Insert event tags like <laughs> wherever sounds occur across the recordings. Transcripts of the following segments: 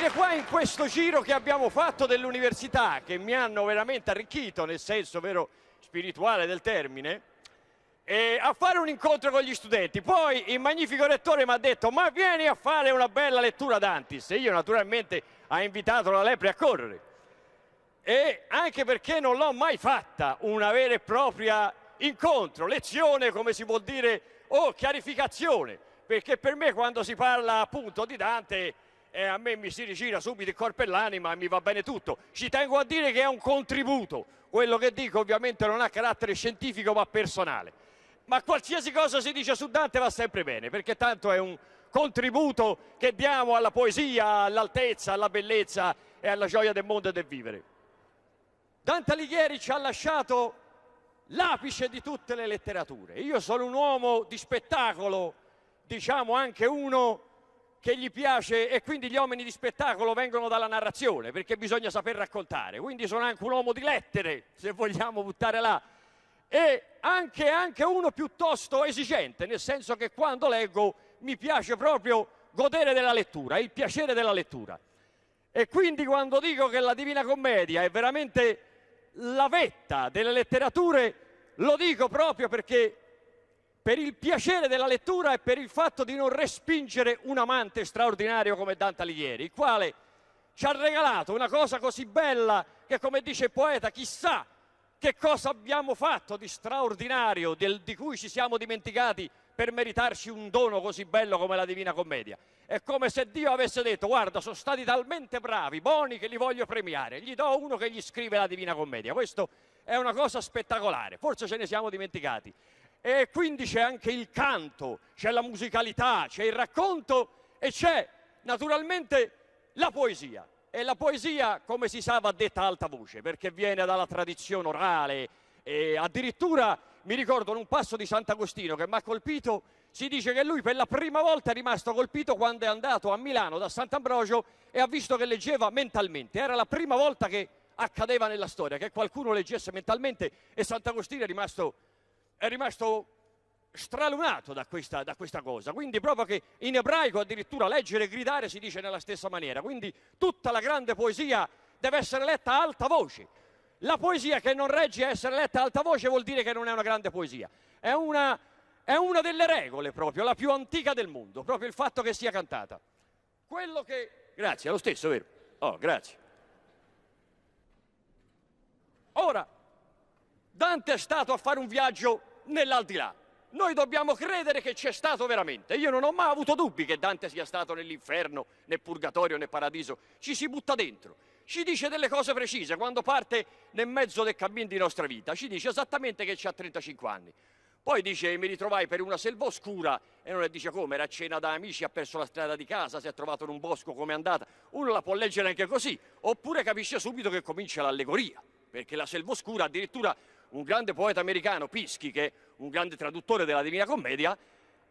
dire qua in questo giro che abbiamo fatto dell'università, che mi hanno veramente arricchito nel senso vero spirituale del termine, a fare un incontro con gli studenti. Poi il magnifico rettore mi ha detto ma vieni a fare una bella lettura d'Antis e io naturalmente ha invitato la lepre a correre. E anche perché non l'ho mai fatta una vera e propria incontro, lezione come si vuol dire o chiarificazione, perché per me quando si parla appunto di Dante e a me mi si rigira subito il corpo e l'anima e mi va bene tutto. Ci tengo a dire che è un contributo. Quello che dico ovviamente non ha carattere scientifico ma personale. Ma qualsiasi cosa si dice su Dante va sempre bene, perché tanto è un contributo che diamo alla poesia, all'altezza, alla bellezza e alla gioia del mondo e del vivere. Dante Alighieri ci ha lasciato l'apice di tutte le letterature. Io sono un uomo di spettacolo, diciamo anche uno che gli piace e quindi gli uomini di spettacolo vengono dalla narrazione perché bisogna saper raccontare, quindi sono anche un uomo di lettere se vogliamo buttare là e anche, anche uno piuttosto esigente nel senso che quando leggo mi piace proprio godere della lettura, il piacere della lettura e quindi quando dico che la Divina Commedia è veramente la vetta delle letterature lo dico proprio perché per il piacere della lettura e per il fatto di non respingere un amante straordinario come Dante Alighieri, il quale ci ha regalato una cosa così bella che, come dice il poeta, chissà che cosa abbiamo fatto di straordinario, del, di cui ci siamo dimenticati per meritarci un dono così bello come la Divina Commedia. È come se Dio avesse detto, guarda, sono stati talmente bravi, buoni, che li voglio premiare, gli do uno che gli scrive la Divina Commedia. Questo è una cosa spettacolare, forse ce ne siamo dimenticati e quindi c'è anche il canto, c'è la musicalità, c'è il racconto e c'è naturalmente la poesia. E la poesia, come si sa, va detta a alta voce perché viene dalla tradizione orale e addirittura mi ricordo in un passo di Sant'Agostino che mi ha colpito, si dice che lui per la prima volta è rimasto colpito quando è andato a Milano da Sant'Ambrogio e ha visto che leggeva mentalmente. Era la prima volta che accadeva nella storia, che qualcuno leggesse mentalmente e Sant'Agostino è rimasto colpito è rimasto stralunato da questa, da questa, cosa. Quindi proprio che in ebraico addirittura leggere e gridare si dice nella stessa maniera. Quindi tutta la grande poesia deve essere letta a alta voce. La poesia che non regge a essere letta a alta voce vuol dire che non è una grande poesia. È una, è una delle regole proprio, la più antica del mondo, proprio il fatto che sia cantata. Quello che... Grazie, è lo stesso, vero? Oh, grazie. Ora, Dante è stato a fare un viaggio nell'aldilà. Noi dobbiamo credere che c'è stato veramente. Io non ho mai avuto dubbi che Dante sia stato nell'inferno, né purgatorio, né paradiso. Ci si butta dentro. Ci dice delle cose precise. Quando parte nel mezzo del cammin di nostra vita, ci dice esattamente che c'ha 35 anni. Poi dice mi ritrovai per una selva oscura e non le dice come, era a cena da amici, ha perso la strada di casa, si è trovato in un bosco, come è andata. Uno la può leggere anche così, oppure capisce subito che comincia l'allegoria, perché la selva oscura addirittura un grande poeta americano, Pischi, che è un grande traduttore della Divina Commedia,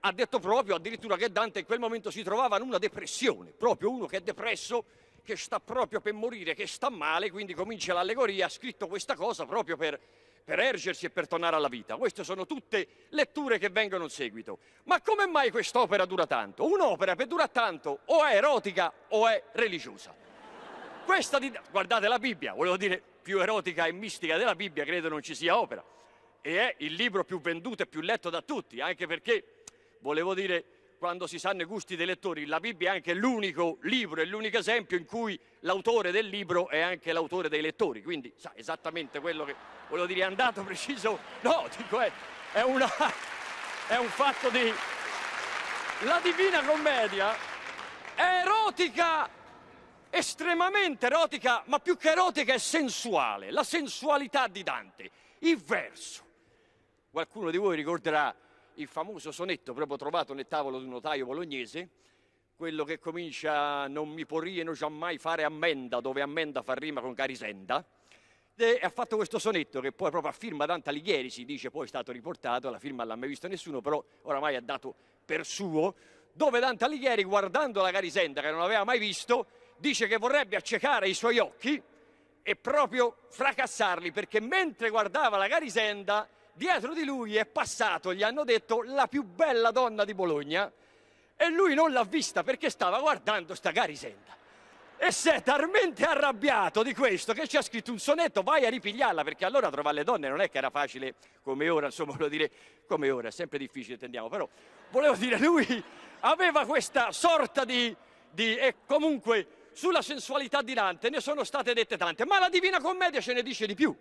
ha detto proprio addirittura che Dante in quel momento si trovava in una depressione, proprio uno che è depresso, che sta proprio per morire, che sta male, quindi comincia l'allegoria, ha scritto questa cosa proprio per, per ergersi e per tornare alla vita. Queste sono tutte letture che vengono in seguito. Ma come mai quest'opera dura tanto? Un'opera che dura tanto o è erotica o è religiosa. Questa di... Guardate la Bibbia, volevo dire, più erotica e mistica della Bibbia credo non ci sia opera. E è il libro più venduto e più letto da tutti, anche perché, volevo dire, quando si sanno i gusti dei lettori, la Bibbia è anche l'unico libro, e l'unico esempio in cui l'autore del libro è anche l'autore dei lettori, quindi sa esattamente quello che volevo dire, è andato preciso, no, dico, è, è, una, è un fatto di... La Divina Commedia è erotica estremamente erotica, ma più che erotica è sensuale, la sensualità di Dante, il verso. Qualcuno di voi ricorderà il famoso sonetto proprio trovato nel tavolo di un notaio bolognese, quello che comincia non mi porieno giammai fare ammenda, dove ammenda fa rima con carisenda, e ha fatto questo sonetto che poi proprio a firma Dante Alighieri si dice poi è stato riportato, la firma l'ha mai vista nessuno, però oramai ha dato per suo, dove Dante Alighieri guardando la carisenda che non aveva mai visto dice che vorrebbe accecare i suoi occhi e proprio fracassarli perché mentre guardava la Garisenda dietro di lui è passato, gli hanno detto, la più bella donna di Bologna e lui non l'ha vista perché stava guardando sta Garisenda. E si è talmente arrabbiato di questo che ci ha scritto un sonetto, vai a ripigliarla, perché allora trovare le donne non è che era facile come ora, insomma, volevo dire, come ora, è sempre difficile, tendiamo, però volevo dire, lui aveva questa sorta di, di e comunque sulla sensualità di Dante ne sono state dette tante, ma la Divina Commedia ce ne dice di più.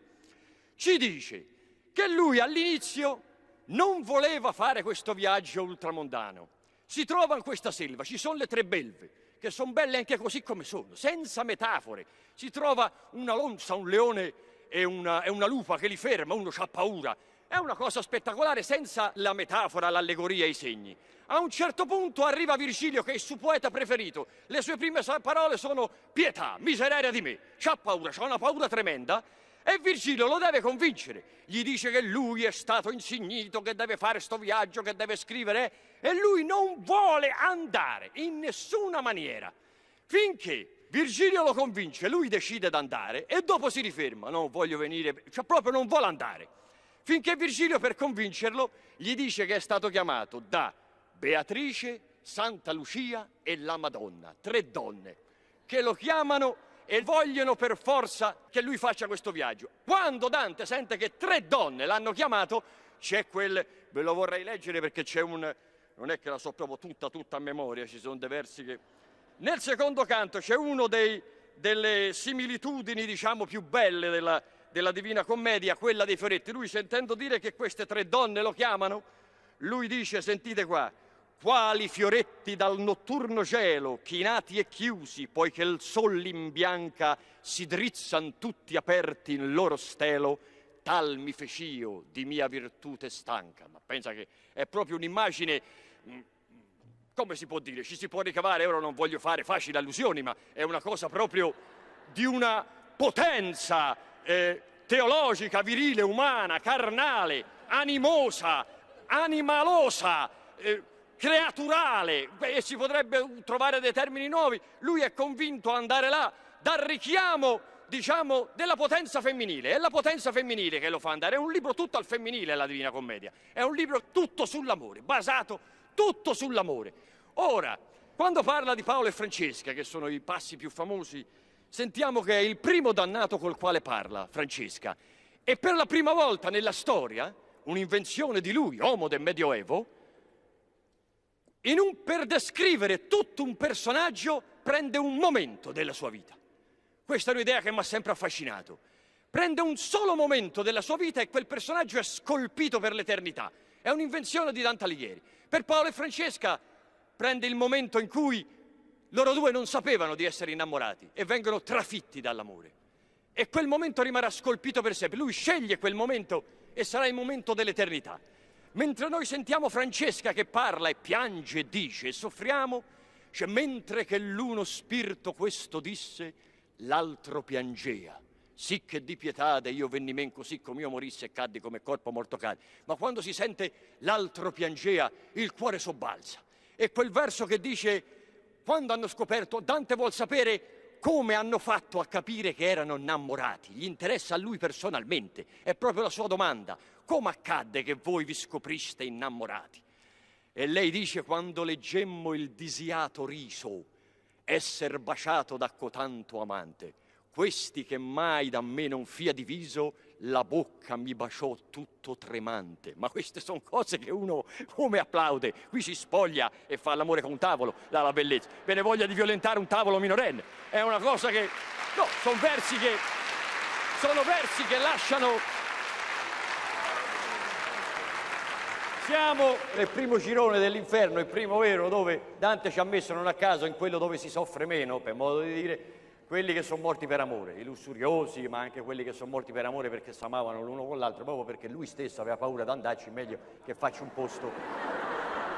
Ci dice che lui all'inizio non voleva fare questo viaggio ultramondano. Si trova in questa selva, ci sono le tre belve, che sono belle anche così come sono, senza metafore. Si trova una lonza, un leone e una, e una lupa che li ferma, uno ha paura. È una cosa spettacolare senza la metafora, l'allegoria e i segni. A un certo punto arriva Virgilio, che è il suo poeta preferito. Le sue prime parole sono pietà, miseria di me. C'ha paura, c'ha una paura tremenda. E Virgilio lo deve convincere. Gli dice che lui è stato insignito, che deve fare sto viaggio, che deve scrivere. E lui non vuole andare in nessuna maniera. Finché Virgilio lo convince, lui decide di andare e dopo si riferma, non voglio venire, cioè proprio non vuole andare. Finché Virgilio per convincerlo gli dice che è stato chiamato da Beatrice, Santa Lucia e la Madonna, tre donne, che lo chiamano e vogliono per forza che lui faccia questo viaggio. Quando Dante sente che tre donne l'hanno chiamato, c'è quel, ve lo vorrei leggere perché c'è un, non è che la so proprio tutta, tutta a memoria, ci sono dei versi che... Nel secondo canto c'è una delle similitudini, diciamo, più belle della, della Divina Commedia, quella dei fioretti. Lui sentendo dire che queste tre donne lo chiamano, lui dice, sentite qua, quali fioretti dal notturno gelo, chinati e chiusi, poiché il sol imbianca, si drizzan tutti aperti in loro stelo, tal mi fec'io di mia virtute stanca. Ma pensa che è proprio un'immagine, mm, come si può dire, ci si può ricavare, ora non voglio fare facili allusioni, ma è una cosa proprio di una potenza eh, teologica, virile, umana, carnale, animosa, animalosa, eh, creaturale e si potrebbe uh, trovare dei termini nuovi. Lui è convinto ad andare là dal richiamo, diciamo, della potenza femminile. È la potenza femminile che lo fa andare. È un libro tutto al femminile, la Divina Commedia. È un libro tutto sull'amore, basato tutto sull'amore. Ora, quando parla di Paolo e Francesca, che sono i passi più famosi, sentiamo che è il primo dannato col quale parla Francesca. E per la prima volta nella storia, un'invenzione di lui, Homo del Medioevo, in un per descrivere tutto un personaggio prende un momento della sua vita. Questa è un'idea che mi ha sempre affascinato. Prende un solo momento della sua vita e quel personaggio è scolpito per l'eternità. È un'invenzione di Dante Alighieri. Per Paolo e Francesca prende il momento in cui loro due non sapevano di essere innamorati e vengono trafitti dall'amore. E quel momento rimarrà scolpito per sempre. Lui sceglie quel momento e sarà il momento dell'eternità. Mentre noi sentiamo Francesca che parla e piange e dice e soffriamo, cioè mentre che l'uno spirito questo disse, l'altro piangea. Sì che di pietade io venni men così come io morisse e caddi come corpo morto cade. Ma quando si sente l'altro piangea, il cuore sobbalza. E quel verso che dice, quando hanno scoperto, Dante vuol sapere come hanno fatto a capire che erano innamorati. Gli interessa a lui personalmente, è proprio la sua domanda come accadde che voi vi scopriste innamorati? E lei dice, quando leggemmo il disiato riso, esser baciato da cotanto amante, questi che mai da me non fia diviso, la bocca mi baciò tutto tremante. Ma queste sono cose che uno come applaude, qui si spoglia e fa l'amore con un tavolo, dà la bellezza. Bene voglia di violentare un tavolo minorenne, è una cosa che... No, sono versi che... Sono versi che lasciano Siamo nel primo girone dell'inferno, il primo vero, dove Dante ci ha messo non a caso in quello dove si soffre meno, per modo di dire, quelli che sono morti per amore, i lussuriosi, ma anche quelli che sono morti per amore perché si amavano l'uno con l'altro, proprio perché lui stesso aveva paura di andarci, meglio che faccia un posto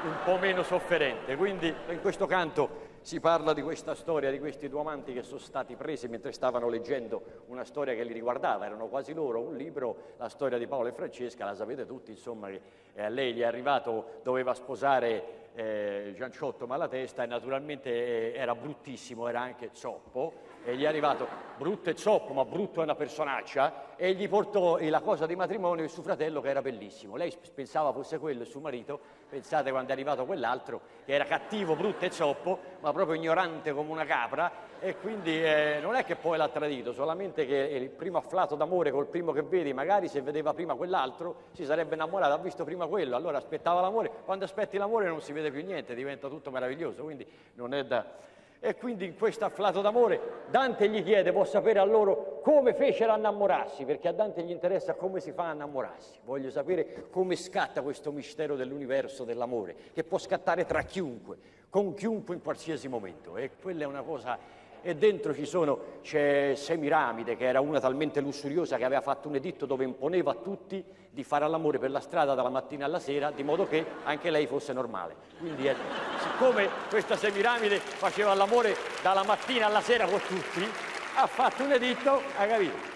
un po' meno sofferente. Quindi in questo canto si parla di questa storia, di questi due amanti che sono stati presi mentre stavano leggendo una storia che li riguardava, erano quasi loro, un libro, la storia di Paolo e Francesca, la sapete tutti, insomma, eh, lei gli è arrivato, doveva sposare eh, Gianciotto Malatesta e naturalmente eh, era bruttissimo, era anche zoppo, e gli è arrivato brutto e zoppo, ma brutto è una personaccia, e gli portò la cosa di matrimonio di suo fratello che era bellissimo. Lei pensava fosse quello il suo marito, pensate quando è arrivato quell'altro, che era cattivo, brutto e zoppo, ma proprio ignorante come una capra, e quindi eh, non è che poi l'ha tradito, solamente che il primo afflato d'amore col primo che vedi, magari se vedeva prima quell'altro, si sarebbe innamorato, ha visto prima quello, allora aspettava l'amore, quando aspetti l'amore non si vede più niente, diventa tutto meraviglioso, quindi non è da e quindi in questo afflato d'amore Dante gli chiede, vuol sapere a loro come fecero a innamorarsi, perché a Dante gli interessa come si fa a innamorarsi. Voglio sapere come scatta questo mistero dell'universo dell'amore, che può scattare tra chiunque, con chiunque in qualsiasi momento. E quella è una cosa e dentro ci sono c'è Semiramide che era una talmente lussuriosa che aveva fatto un editto dove imponeva a tutti di fare l'amore per la strada dalla mattina alla sera di modo che anche lei fosse normale. Quindi eh, siccome questa Semiramide faceva l'amore dalla mattina alla sera con tutti, ha fatto un editto, ha capito?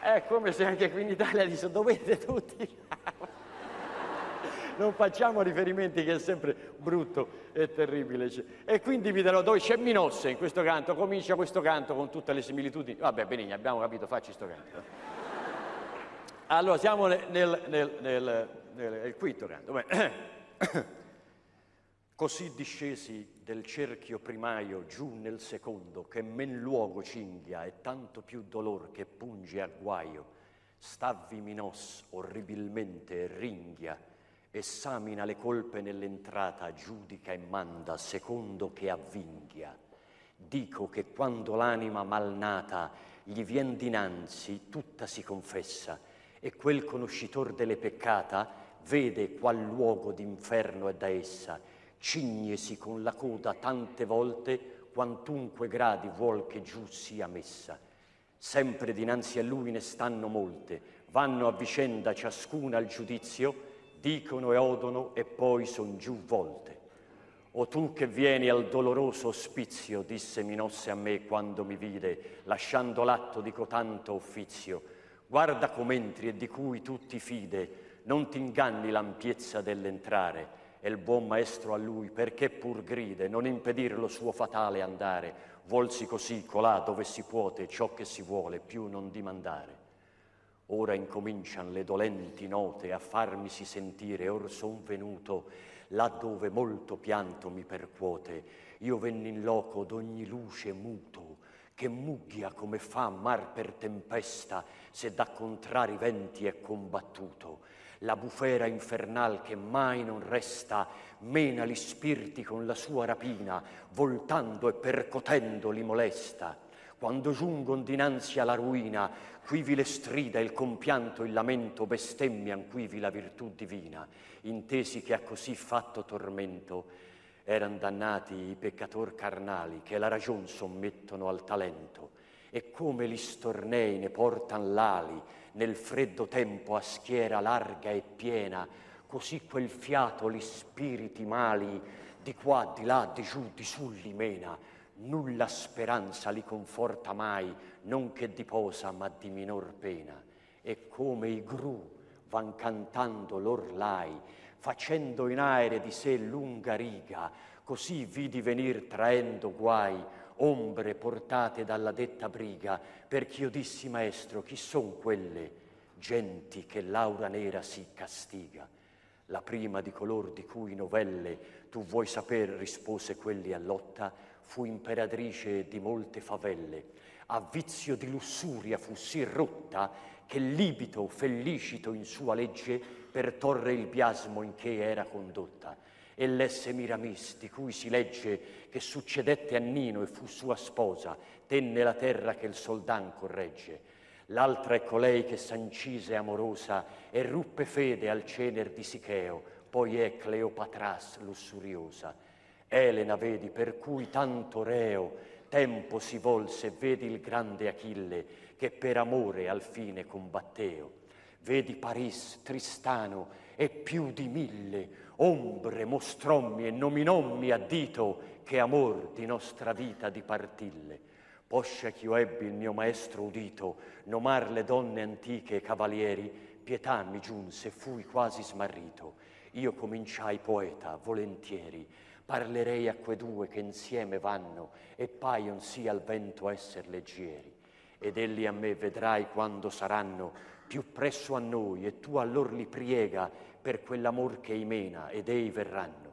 È come se anche qui in Italia dice dovete tutti... <laughs> non facciamo riferimenti che è sempre brutto e terribile. E quindi vi darò dove c'è Minosse in questo canto, comincia questo canto con tutte le similitudini. Vabbè, Benigni, abbiamo capito, facci questo canto. Allora, siamo nel, nel, nel, nel quinto canto. Beh. <coughs> Così discesi del cerchio primaio giù nel secondo, che men luogo cinghia e tanto più dolor che punge a guaio, stavvi Minos orribilmente e ringhia, Esamina le colpe nell'entrata, giudica e manda secondo che avvinghia. Dico che quando l'anima malnata gli vien dinanzi, tutta si confessa, e quel conoscitor delle peccata vede qual luogo d'inferno è da essa, cignesi con la coda tante volte quantunque gradi vuol che giù sia messa. Sempre dinanzi a lui ne stanno molte, vanno a vicenda ciascuna al giudizio, dicono e odono e poi son giù volte. O tu che vieni al doloroso ospizio, disse Minosse a me quando mi vide, lasciando l'atto di cotanto offizio, guarda com'entri e di cui tu ti fide, non t'inganni l'ampiezza dell'entrare, e il buon maestro a lui, perché pur gride, non impedir lo suo fatale andare, volsi così colà dove si puote ciò che si vuole più non dimandare. Ora incomincian le dolenti note a farmisi sentire, or son venuto, là dove molto pianto mi percuote. Io venni in loco d'ogni luce muto, che mugghia come fa mar per tempesta, se da contrari venti è combattuto. La bufera infernal che mai non resta, mena gli spirti con la sua rapina, voltando e percotendo li molesta quando giungon dinanzi alla ruina, Quivi le strida, il compianto, il lamento, bestemmian quivi la virtù divina, intesi che a così fatto tormento eran dannati i peccator carnali che la ragion sommettono al talento e come gli stornei ne portan l'ali nel freddo tempo a schiera larga e piena, così quel fiato gli spiriti mali di qua, di là, di giù, di su li mena, nulla speranza li conforta mai, non che di posa ma di minor pena. E come i gru van cantando l'orlai, facendo in aere di sé lunga riga, così vidi venir traendo guai, ombre portate dalla detta briga, perch'io dissi maestro chi son quelle genti che l'aura nera si castiga. La prima di color di cui novelle tu vuoi saper rispose quelli a lotta, fu imperatrice di molte favelle, a vizio di lussuria fu sì rotta che libito fellicito in sua legge per torre il biasmo in che era condotta. E lesse Miramis, di cui si legge che succedette a Nino e fu sua sposa, tenne la terra che il soldan corregge. L'altra è colei ecco che s'ancise amorosa e ruppe fede al cener di Sicheo, poi è Cleopatras lussuriosa Elena, vedi, per cui tanto reo tempo si volse, vedi il grande Achille, che per amore al fine combatteo. Vedi Paris, Tristano, e più di mille ombre mostrommi e nominommi a dito che amor di nostra vita dipartille. Poscia ch'io ebbi il mio maestro udito nomar le donne antiche e cavalieri, pietà mi giunse, fui quasi smarrito. Io cominciai poeta, volentieri, Parlerei a quei due che insieme vanno e paion sì al vento esser leggeri. Ed elli a me vedrai quando saranno più presso a noi e tu allor li priega per quell'amor che i mena ed ei verranno.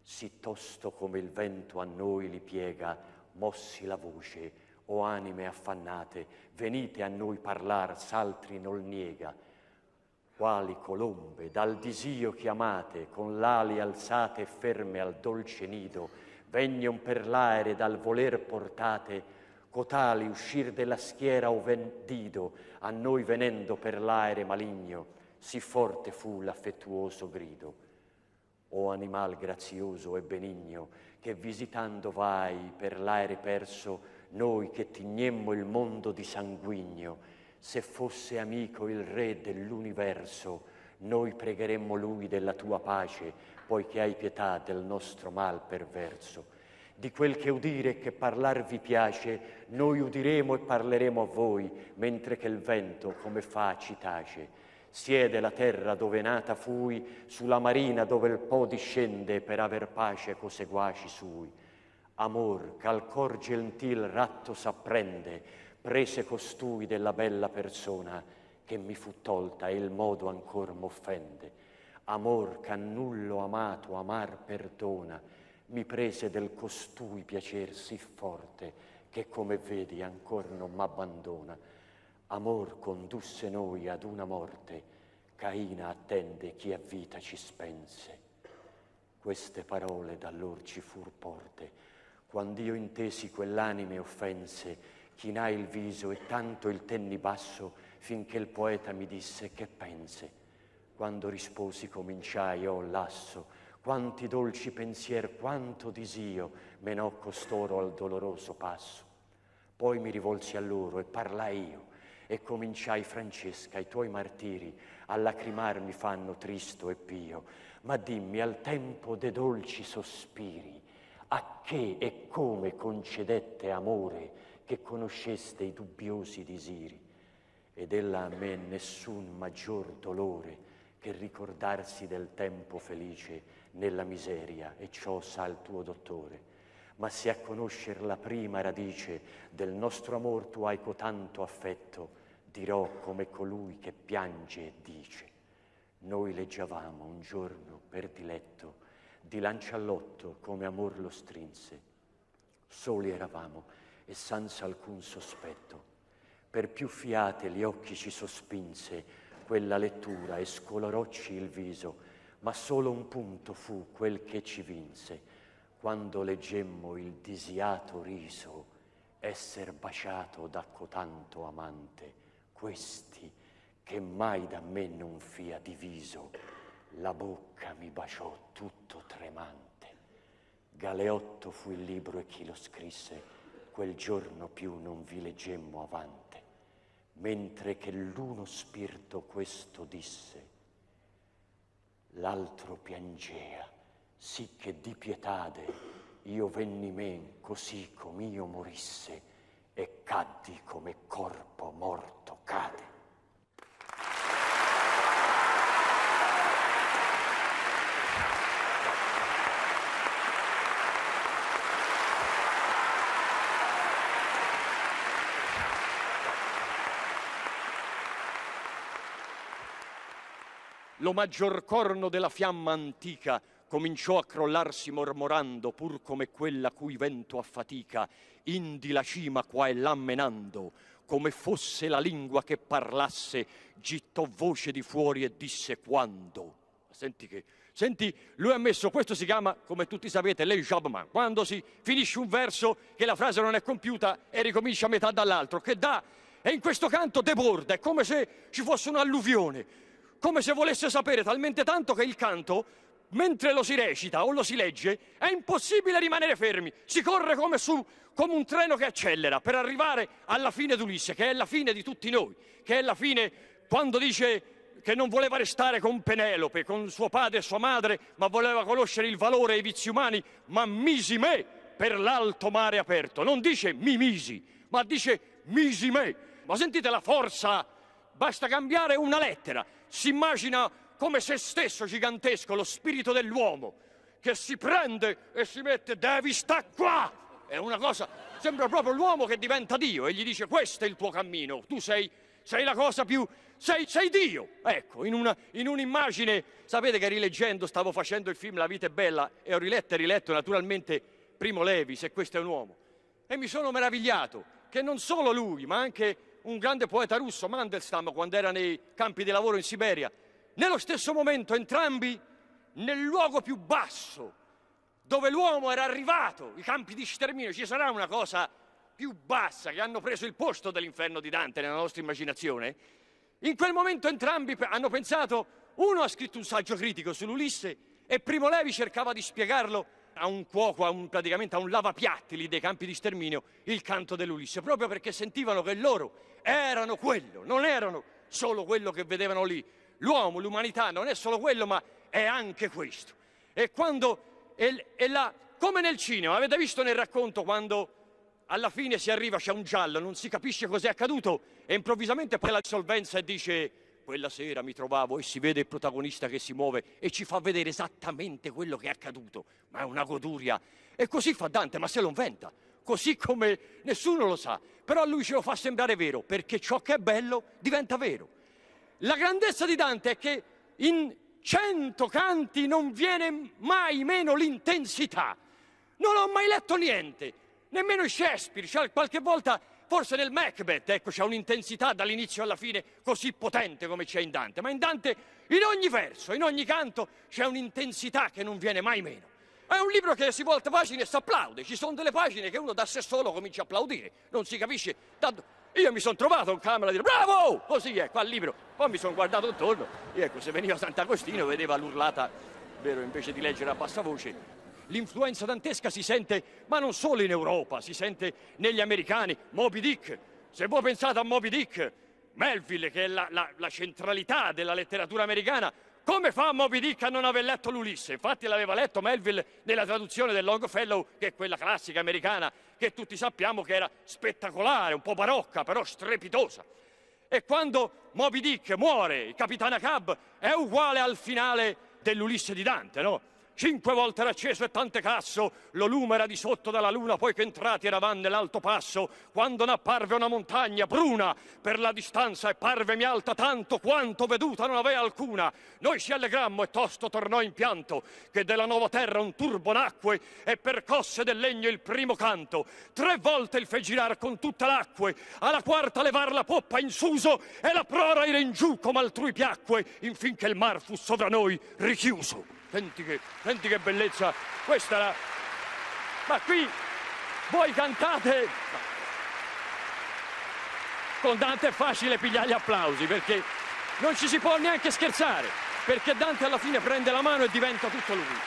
Sì tosto come il vento a noi li piega, mossi la voce, o anime affannate, venite a noi parlar, s'altri non niega quali colombe dal disio chiamate, con l'ali alzate e ferme al dolce nido, vegnon per l'aere dal voler portate, cotali uscir della schiera o vendido, a noi venendo per l'aere maligno, sì forte fu l'affettuoso grido. O animal grazioso e benigno, che visitando vai per l'aere perso, noi che tignemmo il mondo di sanguigno, se fosse amico il Re dell'universo, noi pregheremmo Lui della tua pace, poiché hai pietà del nostro mal perverso. Di quel che udire e che parlar vi piace, noi udiremo e parleremo a voi, mentre che il vento come fa ci tace. Siede la terra dove nata fui, sulla marina dove il po discende per aver pace co seguaci sui. Amor, che al cor gentil ratto s'apprende, prese costui della bella persona che mi fu tolta e il modo ancor m'offende. Amor che nullo amato amar perdona, mi prese del costui piacer sì forte che come vedi ancor non m'abbandona. Amor condusse noi ad una morte, Caina attende chi a vita ci spense. Queste parole da lor ci fur porte, quando io intesi quell'anime offense, chinai il viso e tanto il tenni basso finché il poeta mi disse che pense. Quando risposi cominciai, oh lasso, quanti dolci pensier, quanto disio menò costoro al doloroso passo. Poi mi rivolsi a loro e parlai io, e cominciai, Francesca, i tuoi martiri a lacrimar mi fanno tristo e pio, ma dimmi al tempo de dolci sospiri, a che e come concedette amore, che conosceste i dubbiosi disiri, ed ella a me nessun maggior dolore che ricordarsi del tempo felice nella miseria, e ciò sa il tuo dottore. Ma se a conoscer la prima radice del nostro amor tu hai cotanto affetto, dirò come colui che piange e dice. Noi leggiavamo un giorno per diletto, di lanciallotto come amor lo strinse. Soli eravamo, e senza alcun sospetto. Per più fiate gli occhi ci sospinse quella lettura e scolorocci il viso, ma solo un punto fu quel che ci vinse, quando leggemmo il disiato riso esser baciato da cotanto amante, questi che mai da me non fia diviso, la bocca mi baciò tutto tremante. Galeotto fu il libro e chi lo scrisse, quel giorno più non vi leggemmo avante, mentre che l'uno spirito questo disse, l'altro piangea, sì che di pietade io venni men così com'io morisse e caddi come corpo morto cade. lo maggior corno della fiamma antica cominciò a crollarsi mormorando, pur come quella cui vento affatica, indi la cima qua e là menando, come fosse la lingua che parlasse, gittò voce di fuori e disse quando. Senti che, senti, lui ha messo, questo si chiama, come tutti sapete, l'enjabman, quando si finisce un verso che la frase non è compiuta e ricomincia a metà dall'altro, che dà, e in questo canto deborda, è come se ci fosse un'alluvione come se volesse sapere talmente tanto che il canto, mentre lo si recita o lo si legge, è impossibile rimanere fermi. Si corre come, su, come un treno che accelera per arrivare alla fine d'Ulisse, che è la fine di tutti noi, che è la fine quando dice che non voleva restare con Penelope, con suo padre e sua madre, ma voleva conoscere il valore e i vizi umani, ma misi me per l'alto mare aperto. Non dice mi misi, ma dice misi me. Ma sentite la forza, basta cambiare una lettera si immagina come se stesso gigantesco, lo spirito dell'uomo, che si prende e si mette, devi sta qua! È una cosa, sembra proprio l'uomo che diventa Dio e gli dice questo è il tuo cammino, tu sei, sei la cosa più, sei, sei Dio! Ecco, in, una, in un'immagine, sapete che rileggendo, stavo facendo il film La vita è bella e ho riletto e riletto naturalmente Primo Levi, se questo è un uomo, e mi sono meravigliato che non solo lui, ma anche un grande poeta russo, Mandelstam, quando era nei campi di lavoro in Siberia. Nello stesso momento entrambi nel luogo più basso dove l'uomo era arrivato, i campi di sterminio, ci sarà una cosa più bassa che hanno preso il posto dell'inferno di Dante nella nostra immaginazione? In quel momento entrambi hanno pensato, uno ha scritto un saggio critico sull'Ulisse e Primo Levi cercava di spiegarlo a un cuoco, a un, praticamente a un lavapiatti lì dei campi di sterminio, il canto dell'Ulisse, proprio perché sentivano che loro erano quello, non erano solo quello che vedevano lì. L'uomo, l'umanità non è solo quello, ma è anche questo. E quando, è, è la, come nel cinema, avete visto nel racconto quando alla fine si arriva, c'è un giallo, non si capisce cos'è accaduto e improvvisamente poi la solvenza e dice quella sera mi trovavo e si vede il protagonista che si muove e ci fa vedere esattamente quello che è accaduto. Ma è una goduria. E così fa Dante, ma se lo inventa. Così come nessuno lo sa. Però lui ce lo fa sembrare vero, perché ciò che è bello diventa vero. La grandezza di Dante è che in cento canti non viene mai meno l'intensità. Non ho mai letto niente, nemmeno Shakespeare, cioè qualche volta Forse nel Macbeth, ecco, c'è un'intensità dall'inizio alla fine così potente come c'è in Dante, ma in Dante in ogni verso, in ogni canto c'è un'intensità che non viene mai meno. È un libro che si volta pagine e si applaude, ci sono delle pagine che uno da sé solo comincia a applaudire, non si capisce. Tanto... Io mi sono trovato in camera a dire bravo, così è, qua il libro. Poi mi sono guardato intorno, e ecco, se veniva Sant'Agostino vedeva l'urlata, vero, invece di leggere a bassa voce, l'influenza dantesca si sente, ma non solo in Europa, si sente negli americani. Moby Dick, se voi pensate a Moby Dick, Melville, che è la, la, la centralità della letteratura americana, come fa Moby Dick a non aver letto l'Ulisse? Infatti l'aveva letto Melville nella traduzione del Longfellow, che è quella classica americana, che tutti sappiamo che era spettacolare, un po' barocca, però strepitosa. E quando Moby Dick muore, il capitano Cab è uguale al finale dell'Ulisse di Dante, no? cinque volte era acceso e tante casso, lo lume era di sotto dalla luna, poi che entrati eravan nell'alto passo, quando n'apparve una montagna bruna per la distanza e parvemi alta tanto quanto veduta non avea alcuna. Noi ci allegrammo e tosto tornò in pianto, che della nuova terra un turbo nacque e percosse del legno il primo canto. Tre volte il fe girar con tutta l'acque, alla quarta levar la poppa in suso e la prora era in giù come altrui piacque, infin che il mar fu sovra noi richiuso. Senti che, senti che bellezza. Questa è la... Ma qui voi cantate... Con Dante è facile pigliare gli applausi perché non ci si può neanche scherzare, perché Dante alla fine prende la mano e diventa tutto lui.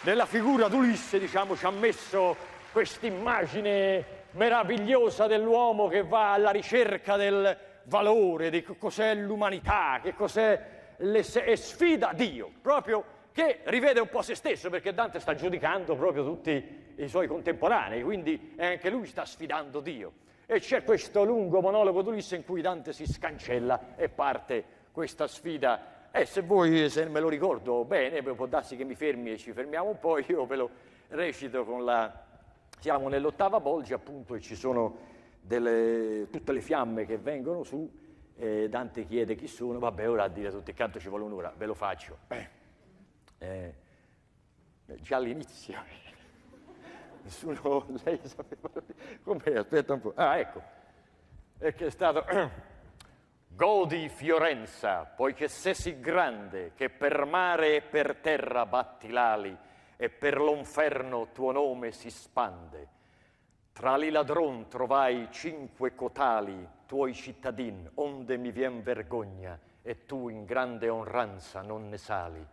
Nella figura d'Ulisse, diciamo, ci ha messo quest'immagine meravigliosa dell'uomo che va alla ricerca del valore, di cos'è l'umanità, che cos'è le, e sfida Dio, proprio che rivede un po' se stesso, perché Dante sta giudicando proprio tutti i suoi contemporanei, quindi anche lui sta sfidando Dio. E c'è questo lungo monologo d'Ulisse in cui Dante si scancella e parte questa sfida. E se voi, se me lo ricordo bene, può darsi che mi fermi e ci fermiamo un po', <laughs> io ve lo recito con la... Siamo nell'ottava bolgia appunto e ci sono delle... tutte le fiamme che vengono su eh, Dante chiede chi sono, vabbè ora a dire tutto il canto ci vuole un'ora, ve lo faccio. Eh, già all'inizio, <laughs> nessuno, lei sapeva, com'è, aspetta un po', ah ecco, è che è stato, <clears throat> godi Fiorenza, poiché sei sì grande, che per mare e per terra batti l'ali, e per l'inferno tuo nome si spande, tra li ladron trovai cinque cotali, tuoi cittadin, onde mi vien vergogna, e tu in grande onranza non ne sali.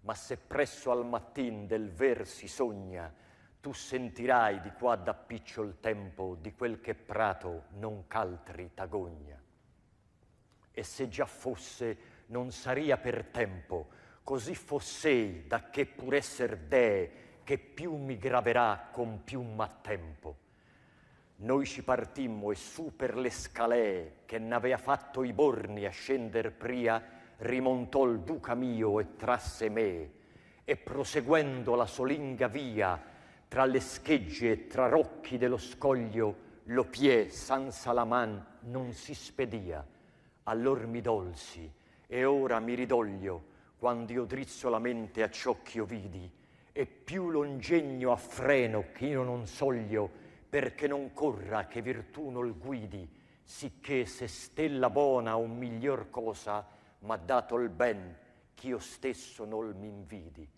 Ma se presso al mattin del ver si sogna, tu sentirai di qua da picciol tempo di quel che prato non caltri tagogna. E se già fosse, non saria per tempo, così fossei da che pur esser dee, che più mi graverà con più mattempo. Noi ci partimmo e su per le scalee che n'avea fatto i borni a scender pria, rimontò il duca mio e trasse me, e proseguendo la solinga via, tra le schegge e tra rocchi dello scoglio, lo pie la man non si spedia. Allor mi dolsi e ora mi ridoglio, quando io drizzo la mente a ciò ch'io vidi, e più l'ongegno a freno ch'io non soglio, perché non corra che virtù nol guidi, sicché se stella buona o miglior cosa m'ha dato il ben, ch'io stesso nol m'invidi.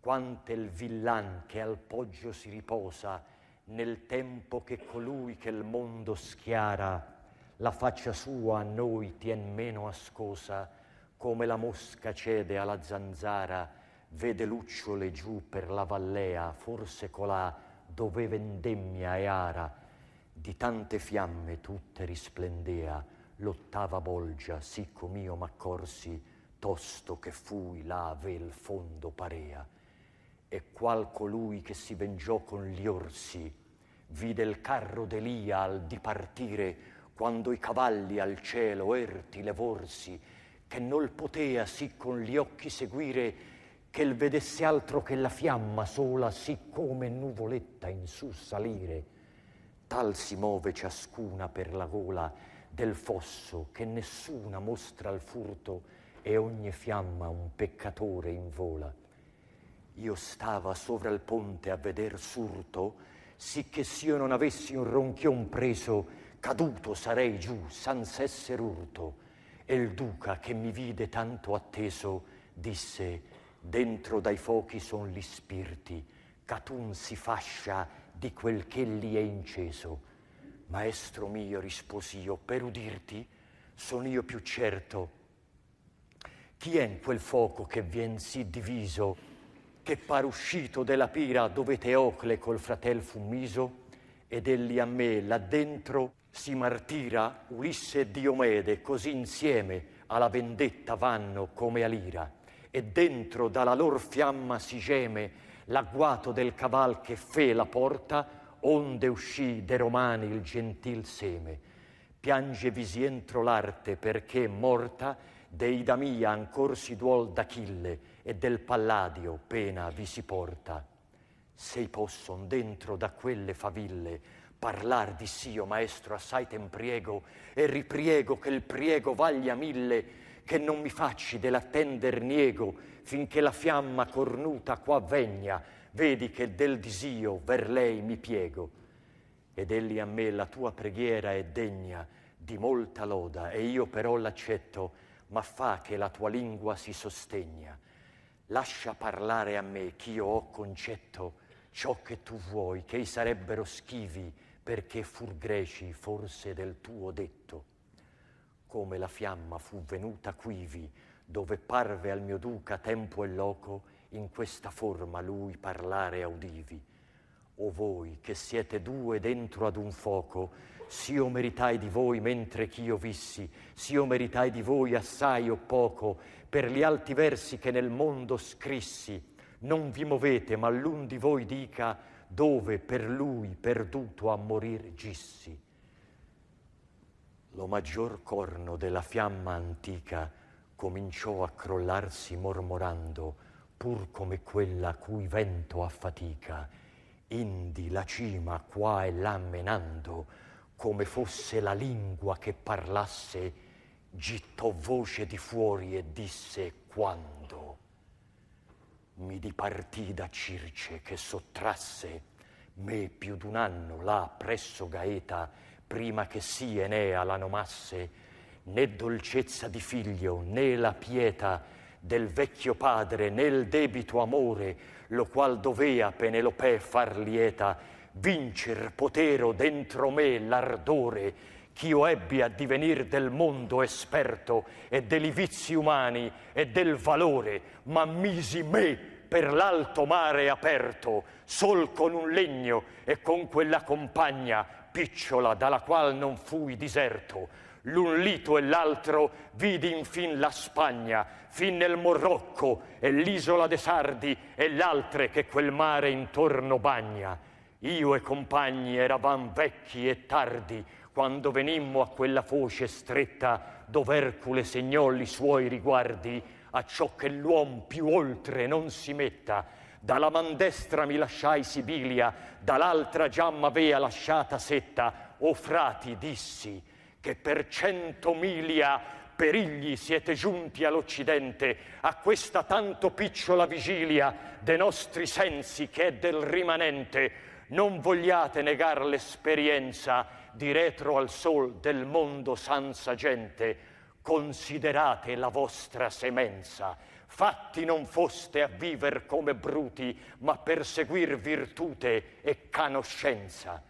Quanto il villan che al poggio si riposa, nel tempo che colui che il mondo schiara, la faccia sua a noi tien meno ascosa, come la mosca cede alla zanzara, vede lucciole giù per la vallea, forse colà, dove vendemmia e ara, di tante fiamme tutte risplendea, l'ottava bolgia, sì com'io m'accorsi, tosto che fui là vel fondo parea. E qual colui che si vengiò con gli orsi, vide il carro d'Elia al dipartire, quando i cavalli al cielo erti levorsi, che nol potea sì con gli occhi seguire, che il vedesse altro che la fiamma sola, siccome nuvoletta in su salire, tal si muove ciascuna per la gola del fosso, che nessuna mostra al furto e ogni fiamma un peccatore invola. Io stava sovra il ponte a veder surto, sicché s'io non avessi un ronchion preso, caduto sarei giù, sans'esser urto. E il duca che mi vide tanto atteso, disse Dentro dai fuochi son gli spirti, catun si fascia di quel che li è inceso. Maestro mio, risposi io, per udirti son io più certo. Chi è in quel fuoco che vien sì diviso, che par uscito della pira dove Teocle col fratel fu miso, ed egli a me là dentro si martira Ulisse e Diomede, così insieme alla vendetta vanno come all'ira e dentro dalla lor fiamma si geme l'agguato del caval che fe la porta, onde uscì de romani il gentil seme. Piangevi entro l'arte perché morta Deida mia ancor si duol d'Achille e del Palladio pena vi si porta. Sei posson dentro da quelle faville parlar di Sio, maestro, assai t'empriego, e ripriego che il priego vaglia mille, che non mi facci dell'attender niego finché la fiamma cornuta qua vegna, vedi che del disio ver lei mi piego. Ed elli a me la tua preghiera è degna di molta loda, e io però l'accetto, ma fa che la tua lingua si sostegna. Lascia parlare a me ch'io ho concetto ciò che tu vuoi, che i sarebbero schivi, perché fur greci forse del tuo detto come la fiamma fu venuta quivi, dove parve al mio duca tempo e loco, in questa forma lui parlare audivi. O voi che siete due dentro ad un fuoco, s'io meritai di voi mentre ch'io vissi, s'io meritai di voi assai o poco, per gli alti versi che nel mondo scrissi, non vi movete, ma l'un di voi dica dove per lui perduto a morir gissi lo maggior corno della fiamma antica cominciò a crollarsi mormorando, pur come quella cui vento affatica, indi la cima qua e là menando, come fosse la lingua che parlasse, gittò voce di fuori e disse quando. Mi dipartì da Circe che sottrasse me più d'un anno là presso Gaeta prima che sì Enea l'anomasse, né dolcezza di figlio, né la pieta del vecchio padre, né il debito amore, lo qual dovea Penelope far lieta, vincer potero dentro me l'ardore, ch'io ebbi a divenir del mondo esperto e degli vizi umani e del valore, ma misi me per l'alto mare aperto, sol con un legno e con quella compagna picciola dalla qual non fui diserto. L'un lito e l'altro vidi infin la Spagna, fin nel Morrocco e l'isola de Sardi e l'altre che quel mare intorno bagna. Io e compagni eravam vecchi e tardi quando venimmo a quella foce stretta dov'Ercule segnò i suoi riguardi a ciò che l'uom più oltre non si metta dalla man destra mi lasciai Sibilia, dall'altra già m'avea lasciata setta, o frati dissi, che per cento milia perigli siete giunti all'Occidente, a questa tanto picciola vigilia de nostri sensi che è del rimanente, non vogliate negar l'esperienza di retro al sol del mondo senza gente, considerate la vostra semenza fatti non foste a viver come bruti, ma per seguir virtute e canoscenza.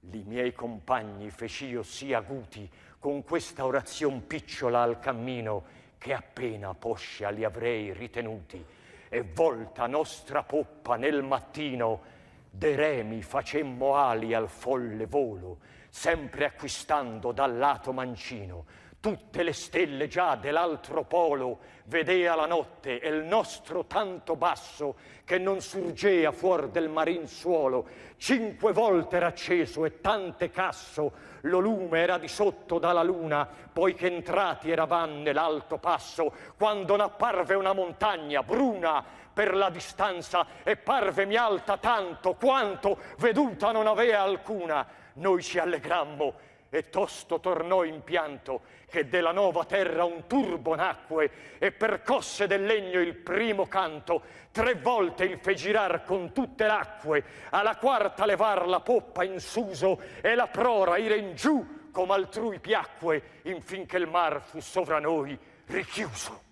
Li miei compagni fec'io sì aguti con questa orazion picciola al cammino, che appena poscia li avrei ritenuti, e volta nostra poppa nel mattino, de remi facemmo ali al folle volo, sempre acquistando dal lato mancino, Tutte le stelle già dell'altro polo vedea la notte e il nostro tanto basso che non surgea fuor del marin suolo. Cinque volte era acceso e tante casso lo lume era di sotto dalla luna, poiché entrati eravan nell'alto passo, quando n'apparve una montagna bruna per la distanza e parvemi alta tanto quanto veduta non avea alcuna. Noi ci allegrammo e tosto tornò in pianto che della nova terra un turbo nacque e percosse del legno il primo canto tre volte il fe girar con tutte l'acque alla quarta levar la poppa in suso e la prora ire in giù come altrui piacque infin che il mar fu sovra noi richiuso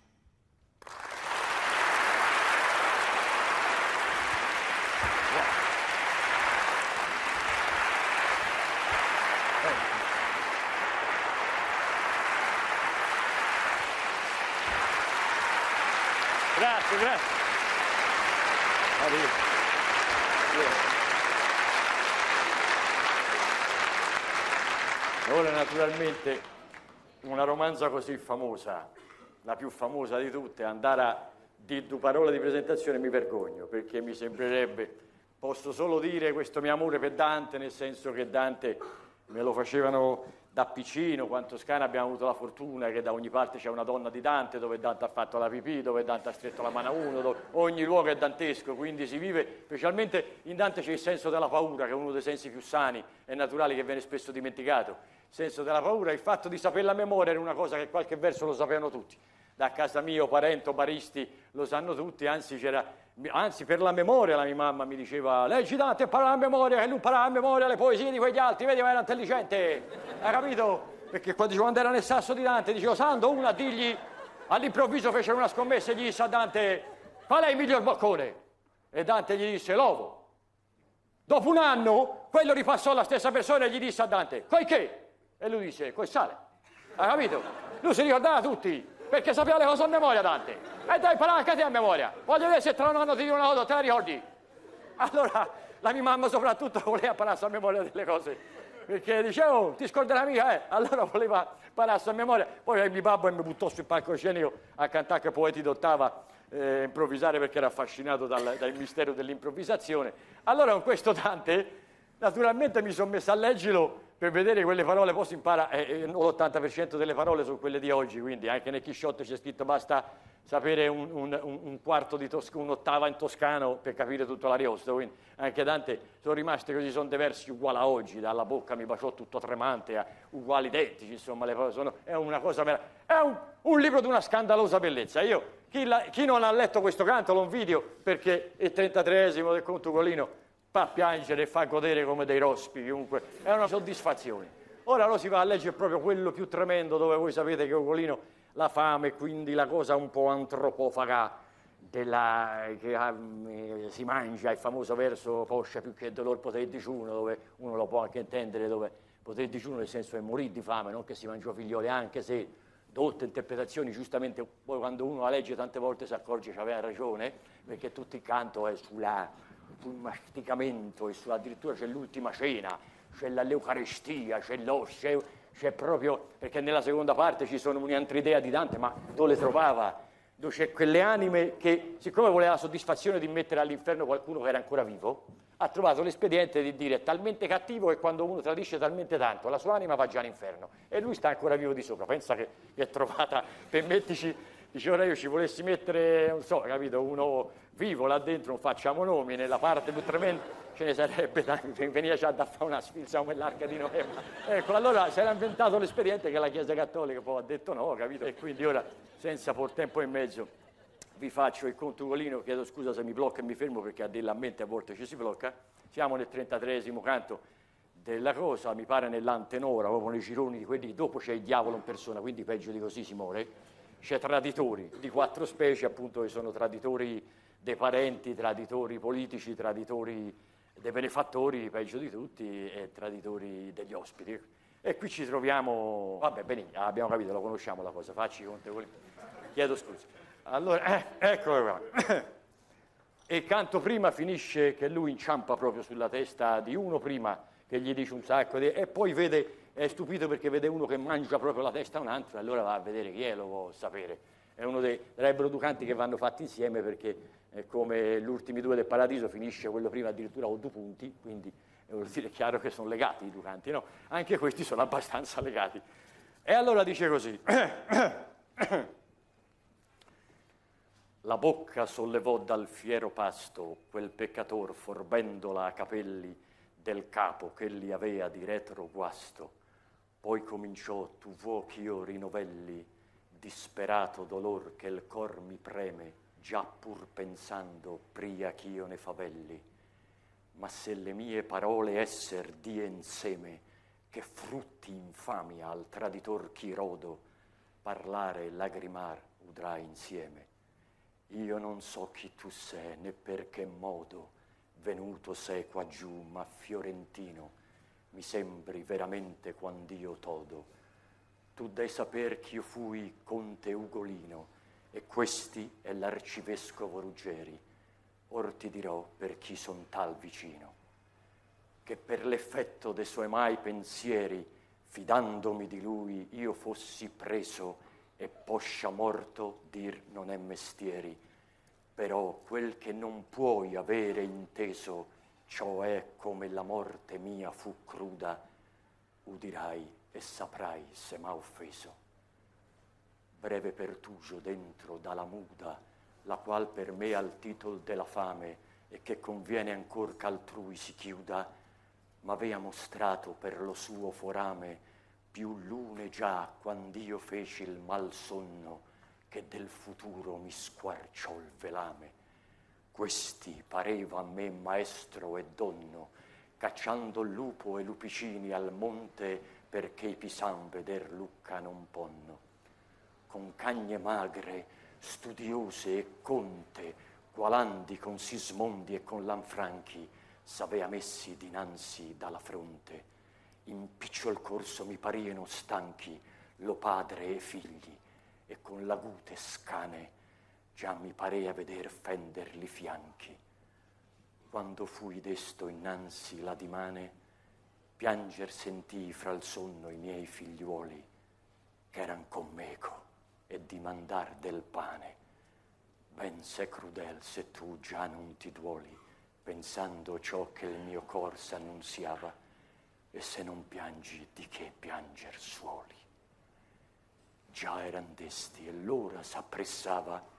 grazie, grazie. Ora naturalmente una romanza così famosa, la più famosa di tutte, andare a di due parole di presentazione mi vergogno perché mi sembrerebbe, posso solo dire questo mio amore per Dante, nel senso che Dante me lo facevano da piccino, qua in Toscana abbiamo avuto la fortuna che da ogni parte c'è una donna di Dante, dove Dante ha fatto la pipì, dove Dante ha stretto la mano a uno, dove ogni luogo è dantesco, quindi si vive, specialmente in Dante c'è il senso della paura, che è uno dei sensi più sani e naturali che viene spesso dimenticato. Il senso della paura, il fatto di saperla a memoria era una cosa che qualche verso lo sapevano tutti da casa mio, Parento, Baristi, lo sanno tutti, anzi, c'era, anzi per la memoria la mia mamma mi diceva leggi Dante, impara a memoria, che non impara a memoria le poesie di quegli altri, vedi ma era intelligente, hai capito? Perché quando, quando era nel sasso di Dante dicevo Sando una digli, all'improvviso fecero una scommessa e gli disse a Dante qual è il miglior boccone? E Dante gli disse l'ovo. Dopo un anno quello ripassò la stessa persona e gli disse a Dante, quel che? E lui disse, quel sale. Hai capito? Lui si ricordava tutti perché sapeva le cose a memoria Dante. E dai, imparare anche a te a memoria. Voglio vedere se tra un anno ti dico una cosa, te la ricordi. Allora, la mia mamma soprattutto <laughs> voleva imparare a memoria delle cose. Perché dicevo, oh, ti scorderai mica, eh? Allora <laughs> voleva imparare a memoria. Poi il mio babbo mi buttò sul palcoscenico a cantare che poeti d'ottava eh, improvvisare perché era affascinato dal, dal mistero dell'improvvisazione. Allora con questo Dante, naturalmente mi sono messo a leggerlo per vedere quelle parole, poi si impara, eh, eh l'80% delle parole sono quelle di oggi, quindi anche nel Chisciotte c'è scritto basta sapere un, un, un quarto di toscano, un'ottava in toscano per capire tutto l'Ariosto, quindi anche Dante sono rimasti così, sono dei versi uguali a oggi, dalla bocca mi baciò tutto tremante, a uguali identici, insomma, le parole sono, è una cosa meravigliosa, è un, un libro di una scandalosa bellezza, io, chi, la, chi non ha letto questo canto, lo invidio perché è il 33esimo del Conto Golino, fa piangere e fa godere come dei rospi chiunque, è una soddisfazione. Ora lo si va a leggere proprio quello più tremendo dove voi sapete che Ugolino la fame, quindi la cosa un po' antropofaga della, che um, si mangia, il famoso verso poscia più che dolore poter digiuno, dove uno lo può anche intendere, dove poter digiuno nel senso che morì di fame, non che si mangiò figlioli, anche se dotte interpretazioni, giustamente poi quando uno la legge tante volte si accorge che aveva ragione, perché tutto il canto è sulla sul masticamento e su, addirittura c'è l'ultima cena, c'è l'Eucarestia, c'è l'os, c'è, c'è, proprio, perché nella seconda parte ci sono un'antridea di Dante, ma dove le trovava? Dove c'è quelle anime che, siccome voleva la soddisfazione di mettere all'inferno qualcuno che era ancora vivo, ha trovato l'espediente di dire è talmente cattivo che quando uno tradisce talmente tanto, la sua anima va già all'inferno e lui sta ancora vivo di sopra. Pensa che è trovata <laughs> per metterci Dice, ora io ci volessi mettere, non so, capito, uno vivo là dentro, non facciamo nomi, nella parte più tremenda ce ne sarebbe, <laughs> veniva già da fare una sfilza come l'arca di Noè. Ecco, allora si era inventato l'esperienza che la Chiesa Cattolica poi ha detto no, capito? E quindi ora, senza por tempo in mezzo, vi faccio il contugolino, chiedo scusa se mi blocco e mi fermo perché a della mente a volte ci si blocca. Siamo nel 33 canto della cosa, mi pare nell'antenora, proprio nei gironi di quelli, dopo c'è il diavolo in persona, quindi peggio di così si muore c'è traditori di quattro specie, appunto, che sono traditori dei parenti, traditori politici, traditori dei benefattori, peggio di tutti, e traditori degli ospiti. E qui ci troviamo, vabbè, benissimo, abbiamo capito, la conosciamo la cosa, facci conto, chiedo scusa. Allora, eh, eccolo qua. E canto prima finisce che lui inciampa proprio sulla testa di uno prima, che gli dice un sacco di... e poi vede è stupito perché vede uno che mangia proprio la testa a un altro, allora va a vedere chi è, lo può sapere. È uno dei reproducanti che vanno fatti insieme perché eh, come gli ultimi due del paradiso finisce quello prima addirittura a due punti, quindi eh, vuol dire chiaro che sono legati i ducanti, no? Anche questi sono abbastanza legati. E allora dice così. <coughs> La bocca sollevò dal fiero pasto quel peccator forbendola a capelli del capo che li avea di retro guasto poi cominciò tu vuo ch'io rinovelli, disperato dolor che il cor mi preme, già pur pensando pria ch'io ne favelli. Ma se le mie parole esser dien seme, che frutti infamia al traditor chi rodo, parlare e lagrimar udrai insieme. Io non so chi tu sei né per che modo, venuto sei qua giù, ma fiorentino, mi sembri veramente quando io todo. Tu dai saper ch'io fui conte Ugolino, e questi è l'arcivescovo Ruggeri. Or ti dirò per chi son tal vicino, che per l'effetto de suoi mai pensieri, fidandomi di lui, io fossi preso e poscia morto dir non è mestieri. Però quel che non puoi avere inteso, cioè come la morte mia fu cruda, udirai e saprai se m'ha offeso. Breve pertugio dentro dalla muda, la qual per me ha il titol della fame e che conviene ancor ch'altrui si chiuda, m'avea mostrato per lo suo forame più lune già quand'io feci il mal sonno che del futuro mi squarciò il velame questi pareva a me maestro e donno, cacciando lupo e lupicini al monte perché i pisan veder Lucca non ponno. Con cagne magre, studiose e conte, qualandi con Sismondi e con Lanfranchi, s'avea messi dinanzi dalla fronte. In picciol corso mi parieno stanchi, lo padre e figli, e con l'agute scane, già mi parea veder fender li fianchi. Quando fui desto innanzi la dimane, pianger sentii fra il sonno i miei figliuoli, ch'eran con meco, e dimandar del pane. Ben se crudel se tu già non ti duoli, pensando ciò che il mio cor s'annunziava, e se non piangi, di che pianger suoli? Già eran desti e l'ora s'appressava,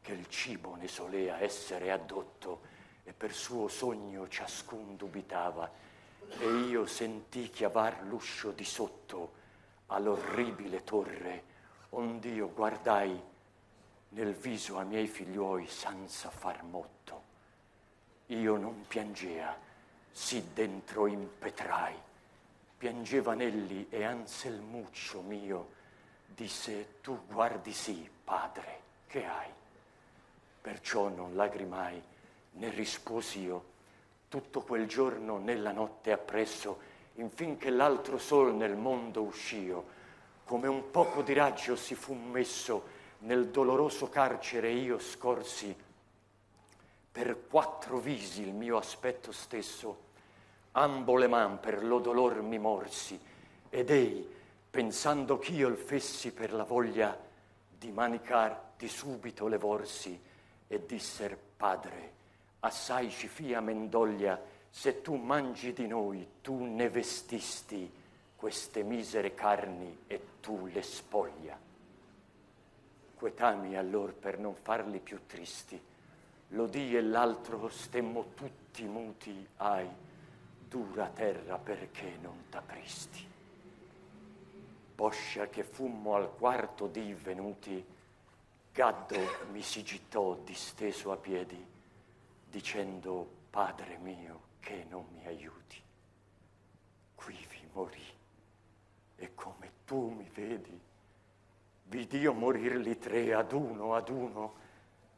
che il cibo ne solea essere addotto e per suo sogno ciascun dubitava e io sentì chiavar l'uscio di sotto all'orribile torre ond'io guardai nel viso a miei figliuoi senza far motto io non piangea sì dentro impetrai piangevan elli e Anselmuccio mio disse tu guardi sì padre che hai Perciò non lacrimai, né rispuosi io, tutto quel giorno nella notte appresso, infinché l'altro sol nel mondo uscio, come un poco di raggio si fu messo, nel doloroso carcere io scorsi, per quattro visi il mio aspetto stesso, ambo le man per lo dolor mi morsi, ed ei, pensando ch'io il fessi per la voglia di manicar di subito levorsi, e disser Padre, assai ci fia mendoglia se tu mangi di noi, tu ne vestisti queste misere carni e tu le spoglia. Quetami allor per non farli più tristi, lo l'odì e l'altro stemmo tutti muti, ai, dura terra perché non t'apristi. Poscia che fummo al quarto dì venuti, Gaddo mi si gittò disteso a piedi, dicendo, Padre mio, che non mi aiuti. Quivi morì, e come tu mi vedi, vid'io morirli tre ad uno ad uno,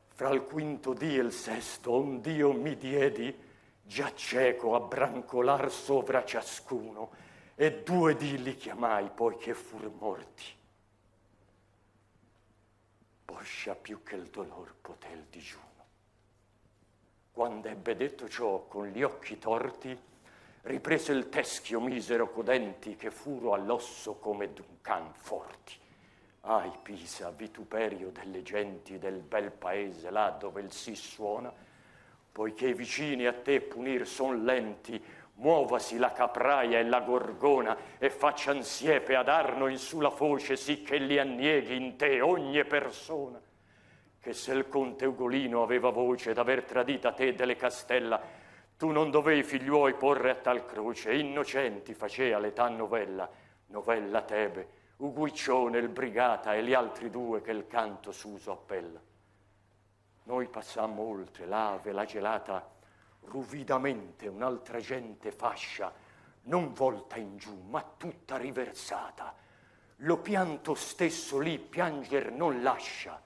fra il quinto dì e il sesto, ond'io mi diedi, già cieco a brancolar sovra ciascuno, e due dì li chiamai, poiché fur morti poscia più che il dolor poté il digiuno. Quando ebbe detto ciò, con gli occhi torti, riprese il teschio misero codenti che furo all'osso come d'un can forti. Ai Pisa, vituperio delle genti del bel paese là dove il si suona, poiché i vicini a te punir son lenti, Muovasi la capraia e la gorgona e faccian siepe ad Arno in su la foce sì che li annieghi in te ogni persona. Che se il conte Ugolino aveva voce d'aver tradita te delle Castella, tu non dovei figliuoi porre a tal croce, innocenti facea l'età novella, novella Tebe, Uguiccione, il Brigata e gli altri due che il canto s'uso appella. Noi passammo oltre l'ave, la gelata, ruvidamente un'altra gente fascia, non volta in giù, ma tutta riversata. Lo pianto stesso lì pianger non lascia,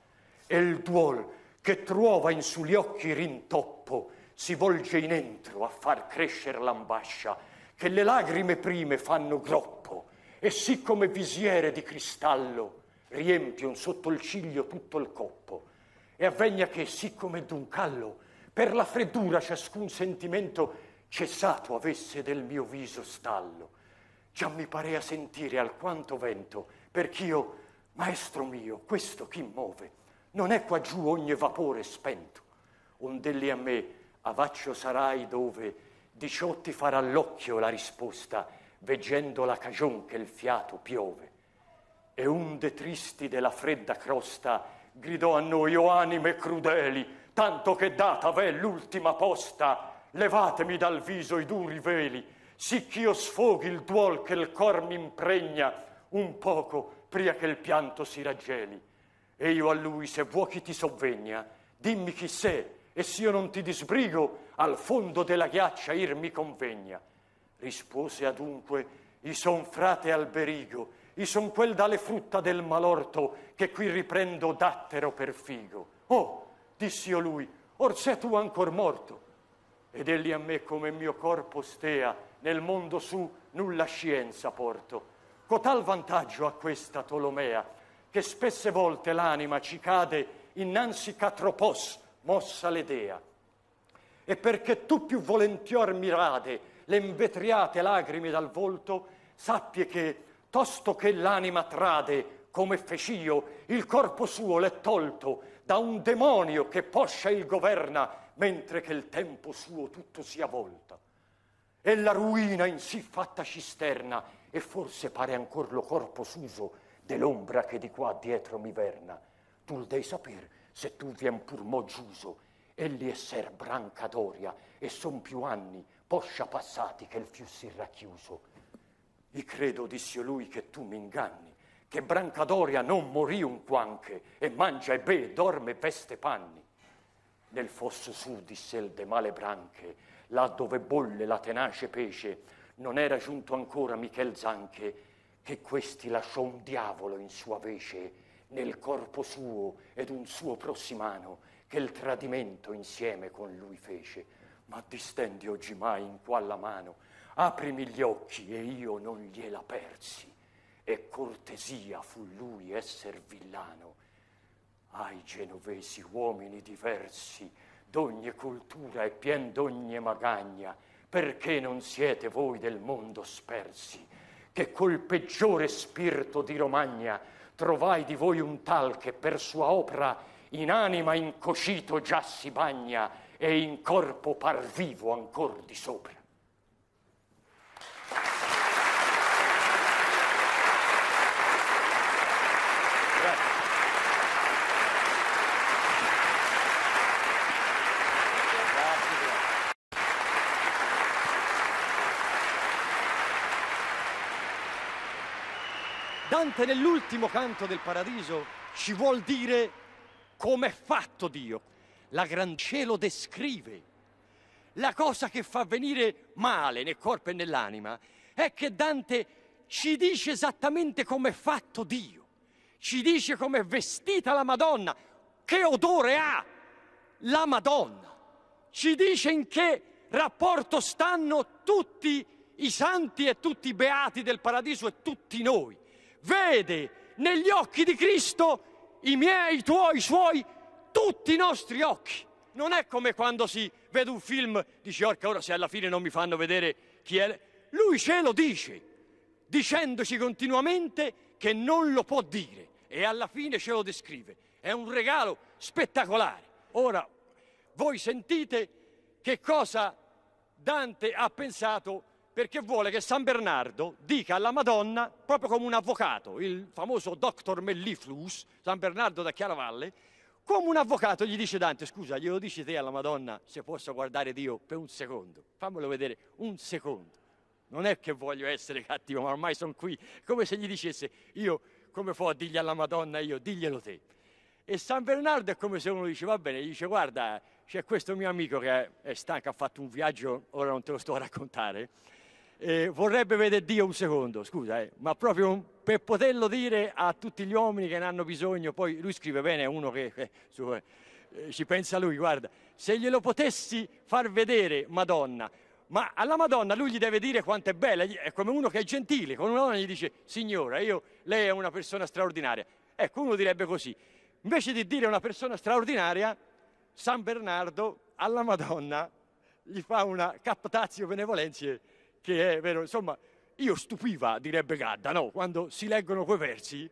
e il duol che trova in su gli occhi rintoppo si volge in entro a far crescer l'ambascia, che le lagrime prime fanno groppo, e sì come visiere di cristallo riempion sotto il ciglio tutto il coppo, e avvegna che, sì come d'un callo, per la freddura ciascun sentimento cessato avesse del mio viso stallo. Già mi parea sentire alquanto vento, perch'io, maestro mio, questo chi muove? Non è qua giù ogni vapore spento, ond'elli a me avaccio sarai dove di ciò ti farà l'occhio la risposta, veggendo la cagion che il fiato piove. E un de tristi della fredda crosta gridò a noi, o anime crudeli, tanto che data v'è l'ultima posta, levatemi dal viso i duri veli, sicch'io sfoghi il duol che il cor mi impregna un poco pria che il pianto si raggeli. E io a lui, se vuoi chi ti sovvegna, dimmi chi sei, e s'io non ti disbrigo, al fondo della ghiaccia ir mi convegna. Rispose adunque, i son frate Alberigo, i son quel dalle frutta del malorto che qui riprendo dattero per figo. Oh, dissi io lui, or sei tu ancor morto, ed egli a me come mio corpo stea, nel mondo su nulla scienza porto. Cotal vantaggio ha questa Tolomea, che spesse volte l'anima ci cade innanzi catropos, mossa l'edea. E perché tu più volentior rade le invetriate lagrime dal volto, sappie che, tosto che l'anima trade, come feci io, il corpo suo l'è tolto da un demonio che poscia il governa, mentre che il tempo suo tutto sia avvolta. E la ruina in sì fatta cisterna, e forse pare ancor lo corpo suso dell'ombra che di qua dietro mi verna. Tu l dei saper, se tu vien pur mo giuso, egli è ser branca doria, e son più anni, poscia passati, che il fiù si racchiuso. I credo, disse lui, che tu mi inganni, che Brancadoria non morì un quanche, e mangia e be, dorme, e veste panni. Nel fosso su di de male branche, là dove bolle la tenace pece, non era giunto ancora Michel Zanche, che questi lasciò un diavolo in sua vece, nel corpo suo ed un suo prossimano, che il tradimento insieme con lui fece. Ma distendi oggi mai in qua la mano, aprimi gli occhi e io non gliela persi e cortesia fu lui esser villano. Ai genovesi uomini diversi, d'ogni cultura e pien d'ogni magagna, perché non siete voi del mondo spersi, che col peggiore spirito di Romagna trovai di voi un tal che per sua opera in anima incocito già si bagna e in corpo par vivo ancor di sopra. Dante nell'ultimo canto del paradiso ci vuol dire com'è fatto Dio. La gran cielo descrive. La cosa che fa venire male nel corpo e nell'anima è che Dante ci dice esattamente com'è fatto Dio, ci dice com'è vestita la Madonna, che odore ha la Madonna, ci dice in che rapporto stanno tutti i santi e tutti i beati del paradiso e tutti noi vede negli occhi di Cristo i miei, i tuoi, i suoi, tutti i nostri occhi. Non è come quando si vede un film, dici orca ora se alla fine non mi fanno vedere chi è. Lui ce lo dice, dicendoci continuamente che non lo può dire e alla fine ce lo descrive. È un regalo spettacolare. Ora, voi sentite che cosa Dante ha pensato perché vuole che San Bernardo dica alla Madonna, proprio come un avvocato, il famoso Dr. Mellifluus, San Bernardo da Chiaravalle, come un avvocato gli dice Dante, scusa, glielo dici te alla Madonna se posso guardare Dio per un secondo, fammelo vedere un secondo. Non è che voglio essere cattivo, ma ormai sono qui, come se gli dicesse, io come fo a dirgli alla Madonna io, diglielo te. E San Bernardo è come se uno dice, va bene, gli dice, guarda, c'è questo mio amico che è stanco, ha fatto un viaggio, ora non te lo sto a raccontare, eh, vorrebbe vedere Dio un secondo, scusa, eh, ma proprio un, per poterlo dire a tutti gli uomini che ne hanno bisogno, poi lui scrive bene, è uno che <laughs> eh, su, eh, eh, ci pensa lui, guarda, se glielo potessi far vedere Madonna, ma alla Madonna lui gli deve dire quanto è bella, è come uno che è gentile, con una donna gli dice, signora, io, lei è una persona straordinaria. Ecco, uno direbbe così, invece di dire una persona straordinaria, San Bernardo alla Madonna gli fa una captatio benevolenzie che è vero, insomma, io stupiva, direbbe Gadda, no? Quando si leggono quei versi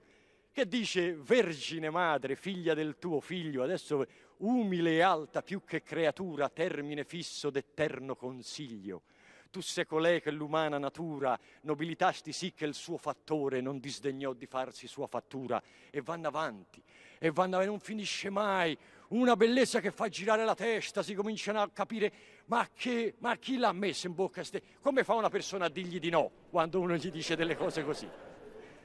che dice Vergine madre, figlia del tuo figlio, adesso umile e alta più che creatura, termine fisso d'eterno consiglio. Tu se colei che l'umana natura nobilitasti sì che il suo fattore non disdegnò di farsi sua fattura e vanno avanti, e vanno avanti, non finisce mai una bellezza che fa girare la testa, si cominciano a capire ma, che, ma chi l'ha messo in bocca? Ste... Come fa una persona a dirgli di no quando uno gli dice delle cose così?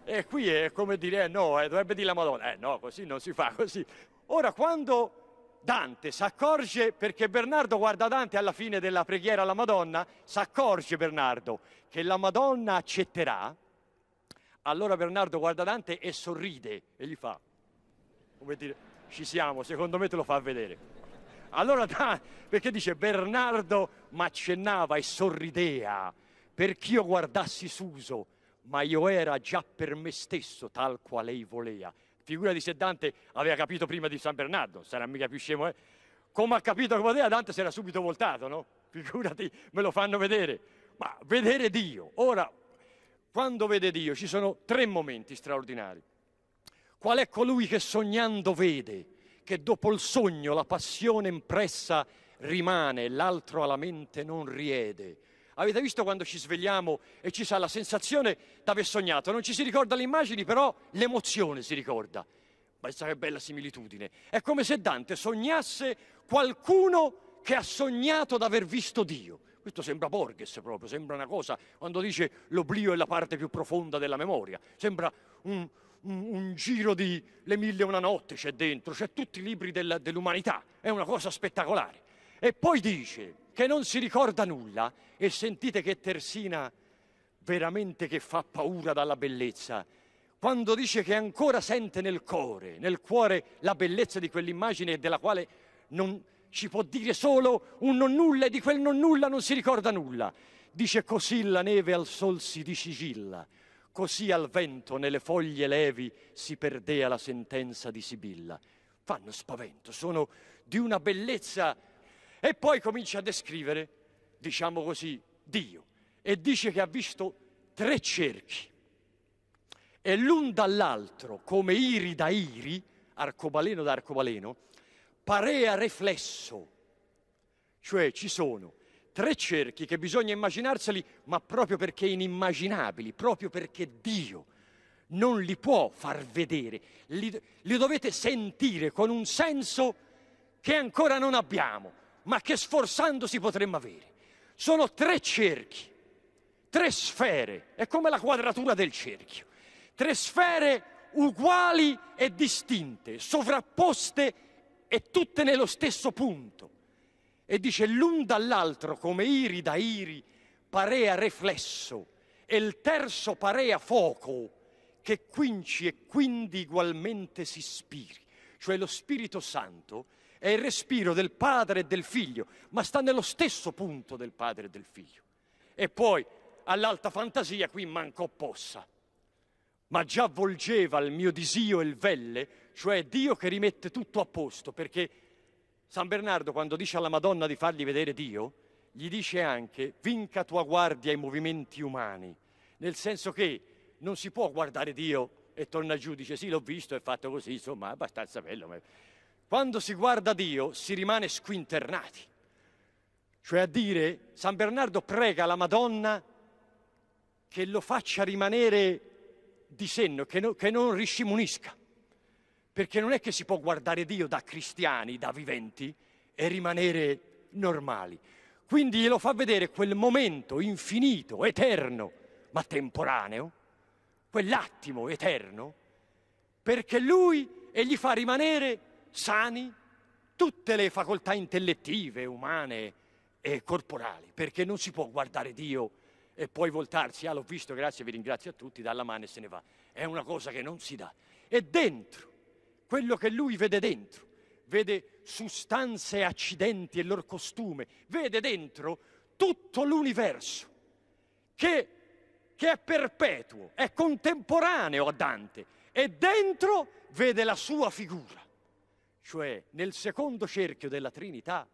E qui è come dire eh, no, eh, dovrebbe dire la Madonna, eh no, così non si fa <laughs> così. Ora quando Dante si accorge perché Bernardo guarda Dante alla fine della preghiera alla Madonna, si accorge Bernardo che la Madonna accetterà, allora Bernardo guarda Dante e sorride e gli fa, come dire, ci siamo, secondo me te lo fa vedere. Allora, <laughs> perché dice Bernardo m'accennava e sorridea, perché io guardassi Suso, ma io era già per me stesso tal quale ei volea. Figura di se Dante aveva capito prima di San Bernardo, sarà mica più scemo, eh? Come ha capito come voleva, Dante si era subito voltato, no? Figurati, me lo fanno vedere. Ma vedere Dio. Ora, quando vede Dio ci sono tre momenti straordinari. Qual è colui che sognando vede, che dopo il sogno la passione impressa rimane, l'altro alla mente non riede? Avete visto quando ci svegliamo e ci sa la sensazione d'aver sognato? Non ci si ricorda le immagini, però l'emozione si ricorda. Pensa che bella similitudine. È come se Dante sognasse qualcuno che ha sognato d'aver visto Dio. Questo sembra Borges proprio, sembra una cosa, quando dice l'oblio è la parte più profonda della memoria, sembra un, un, un giro di Le mille e una notte c'è dentro, c'è tutti i libri della, dell'umanità, è una cosa spettacolare. E poi dice che non si ricorda nulla e sentite che Tersina veramente che fa paura dalla bellezza quando dice che ancora sente nel cuore, nel cuore la bellezza di quell'immagine della quale non ci può dire solo un non nulla e di quel non nulla non si ricorda nulla. Dice così la neve al sol si disigilla. Così al vento nelle foglie levi si perdea la sentenza di Sibilla. Fanno spavento, sono di una bellezza. E poi comincia a descrivere, diciamo così, Dio. E dice che ha visto tre cerchi. E l'un dall'altro, come iri da iri, arcobaleno da arcobaleno, parea riflesso. Cioè ci sono tre cerchi che bisogna immaginarseli, ma proprio perché inimmaginabili, proprio perché Dio non li può far vedere, li, li dovete sentire con un senso che ancora non abbiamo, ma che sforzandosi potremmo avere. Sono tre cerchi, tre sfere, è come la quadratura del cerchio, tre sfere uguali e distinte, sovrapposte e tutte nello stesso punto e dice l'un dall'altro come iri da iri parea reflesso e il terzo parea fuoco che quinci e quindi ugualmente si spiri. Cioè lo Spirito Santo è il respiro del Padre e del Figlio, ma sta nello stesso punto del Padre e del Figlio. E poi all'alta fantasia qui manco possa, ma già volgeva al mio disio il velle, cioè Dio che rimette tutto a posto, perché San Bernardo quando dice alla Madonna di fargli vedere Dio, gli dice anche vinca tua guardia ai movimenti umani, nel senso che non si può guardare Dio e torna giù, dice sì l'ho visto, è fatto così, insomma è abbastanza bello. Ma... Quando si guarda Dio si rimane squinternati, cioè a dire San Bernardo prega la Madonna che lo faccia rimanere di senno, che, no, che non riscimunisca. Perché non è che si può guardare Dio da cristiani, da viventi, e rimanere normali. Quindi glielo fa vedere quel momento infinito, eterno, ma temporaneo, quell'attimo eterno, perché lui e gli fa rimanere sani tutte le facoltà intellettive, umane e corporali, perché non si può guardare Dio e poi voltarsi, ah l'ho visto, grazie, vi ringrazio a tutti, dalla mano e se ne va. È una cosa che non si dà. E dentro quello che lui vede dentro. Vede sostanze e accidenti e loro costume, vede dentro tutto l'universo che, che è perpetuo, è contemporaneo a Dante e dentro vede la sua figura. Cioè nel secondo cerchio della Trinità,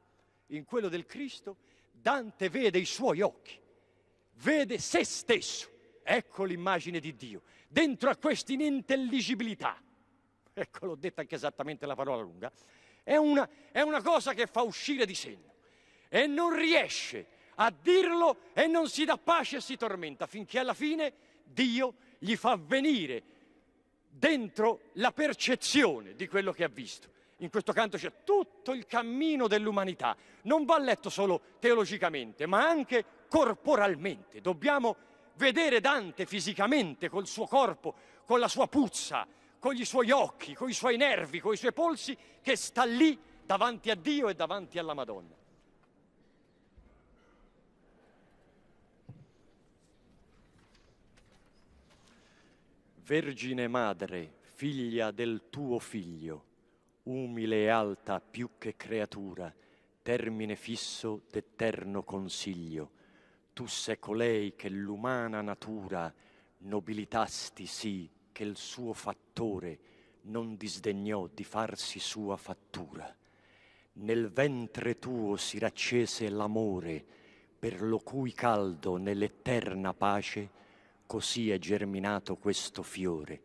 in quello del Cristo, Dante vede i suoi occhi, vede se stesso. Ecco l'immagine di Dio, dentro a questa inintelligibilità <laughs> ecco l'ho detta anche esattamente la parola lunga, è una, è una cosa che fa uscire di segno e non riesce a dirlo e non si dà pace e si tormenta finché alla fine Dio gli fa venire dentro la percezione di quello che ha visto. In questo canto c'è tutto il cammino dell'umanità, non va letto solo teologicamente, ma anche corporalmente. Dobbiamo vedere Dante fisicamente, col suo corpo, con la sua puzza, con i suoi occhi, con i suoi nervi, con i suoi polsi, che sta lì davanti a Dio e davanti alla Madonna. Vergine madre, figlia del tuo figlio, umile e alta più che creatura, termine fisso d'eterno consiglio, tu sei colei che l'umana natura nobilitasti sì che il suo fattore non disdegnò di farsi sua fattura. Nel ventre tuo si raccese l'amore, per lo cui caldo nell'eterna pace così è germinato questo fiore.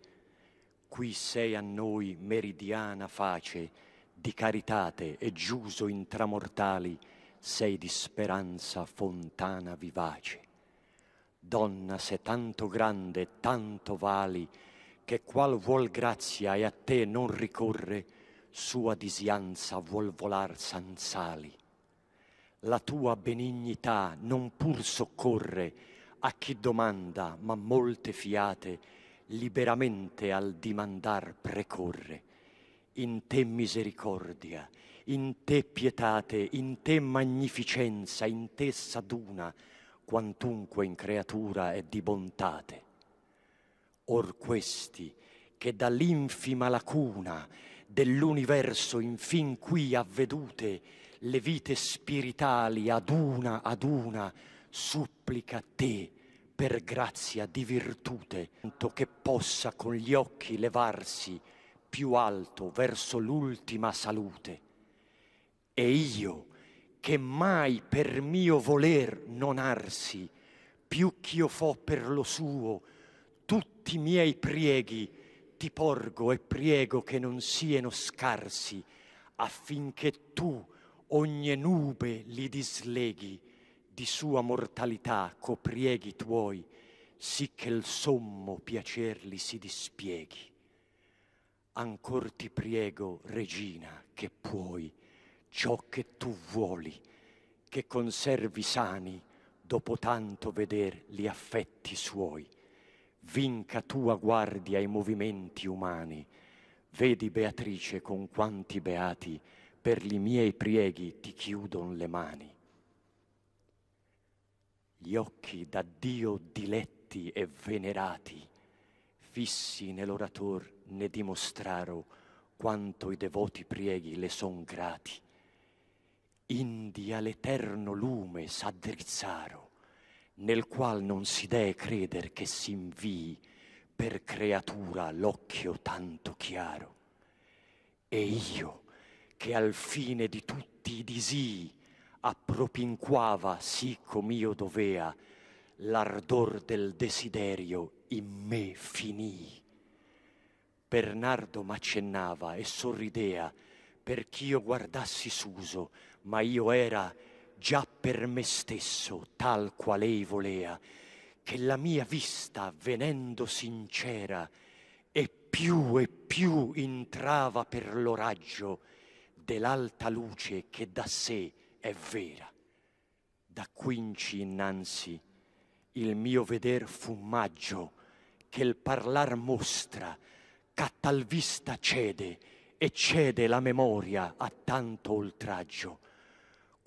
Qui sei a noi meridiana face, di caritate e giuso intramortali, sei di speranza fontana vivace. Donna, se tanto grande, tanto vali, che qual vuol grazia e a te non ricorre, sua disianza vuol volar sanz'ali. La tua benignità non pur soccorre a chi domanda, ma molte fiate liberamente al dimandar precorre. In te misericordia, in te pietate, in te magnificenza, in te s'aduna, quantunque in creatura è di bontate Or questi che dall'infima lacuna dell'universo infin qui avvedute le vite spiritali ad una ad una supplica te per grazia di virtute, tanto che possa con gli occhi levarsi più alto verso l'ultima salute. E io, che mai per mio voler non arsi, più ch'io fo per lo suo, tutti i miei prieghi ti porgo e priego che non siano scarsi, affinché tu ogni nube li disleghi di sua mortalità co prieghi tuoi, sì che il sommo piacer li si dispieghi. Ancor ti priego, regina, che puoi ciò che tu vuoli, che conservi sani dopo tanto veder gli affetti suoi vinca tua guardia i movimenti umani. Vedi, Beatrice, con quanti beati per li miei prieghi ti chiudon le mani. Gli occhi da Dio diletti e venerati, fissi nell'orator ne dimostraro quanto i devoti prieghi le son grati. India l'eterno lume s'addrizzaro, nel qual non si dee creder che si invii per creatura l'occhio tanto chiaro. E io, che al fine di tutti i disii appropinquava sì com'io dovea, l'ardor del desiderio in me finì. Bernardo m'accennava e sorridea perch'io guardassi Suso, ma io era già per me stesso tal qual ei volea, che la mia vista, venendo sincera, e più e più entrava per lo raggio dell'alta luce che da sé è vera. Da quinci innanzi il mio veder fu maggio, che il parlar mostra, tal vista cede, e cede la memoria a tanto oltraggio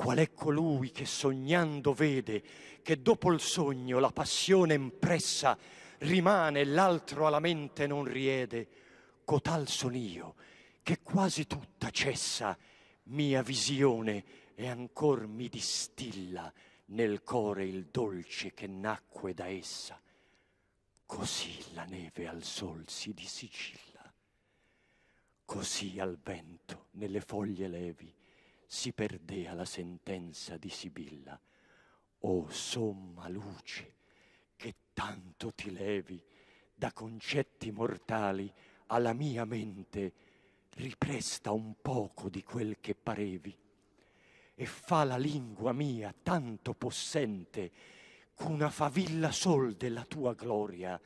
Qual è colui che sognando vede che dopo il sogno la passione impressa rimane, e l'altro alla mente non riede? Cotal son io, che quasi tutta cessa mia visione e ancor mi distilla nel core il dolce che nacque da essa. Così la neve al sol si dissicilla, così al vento nelle foglie levi si perdea la sentenza di Sibilla. O somma luce, che tanto ti levi da concetti mortali alla mia mente, ripresta un poco di quel che parevi e fa la lingua mia tanto possente ch'una favilla sol della tua gloria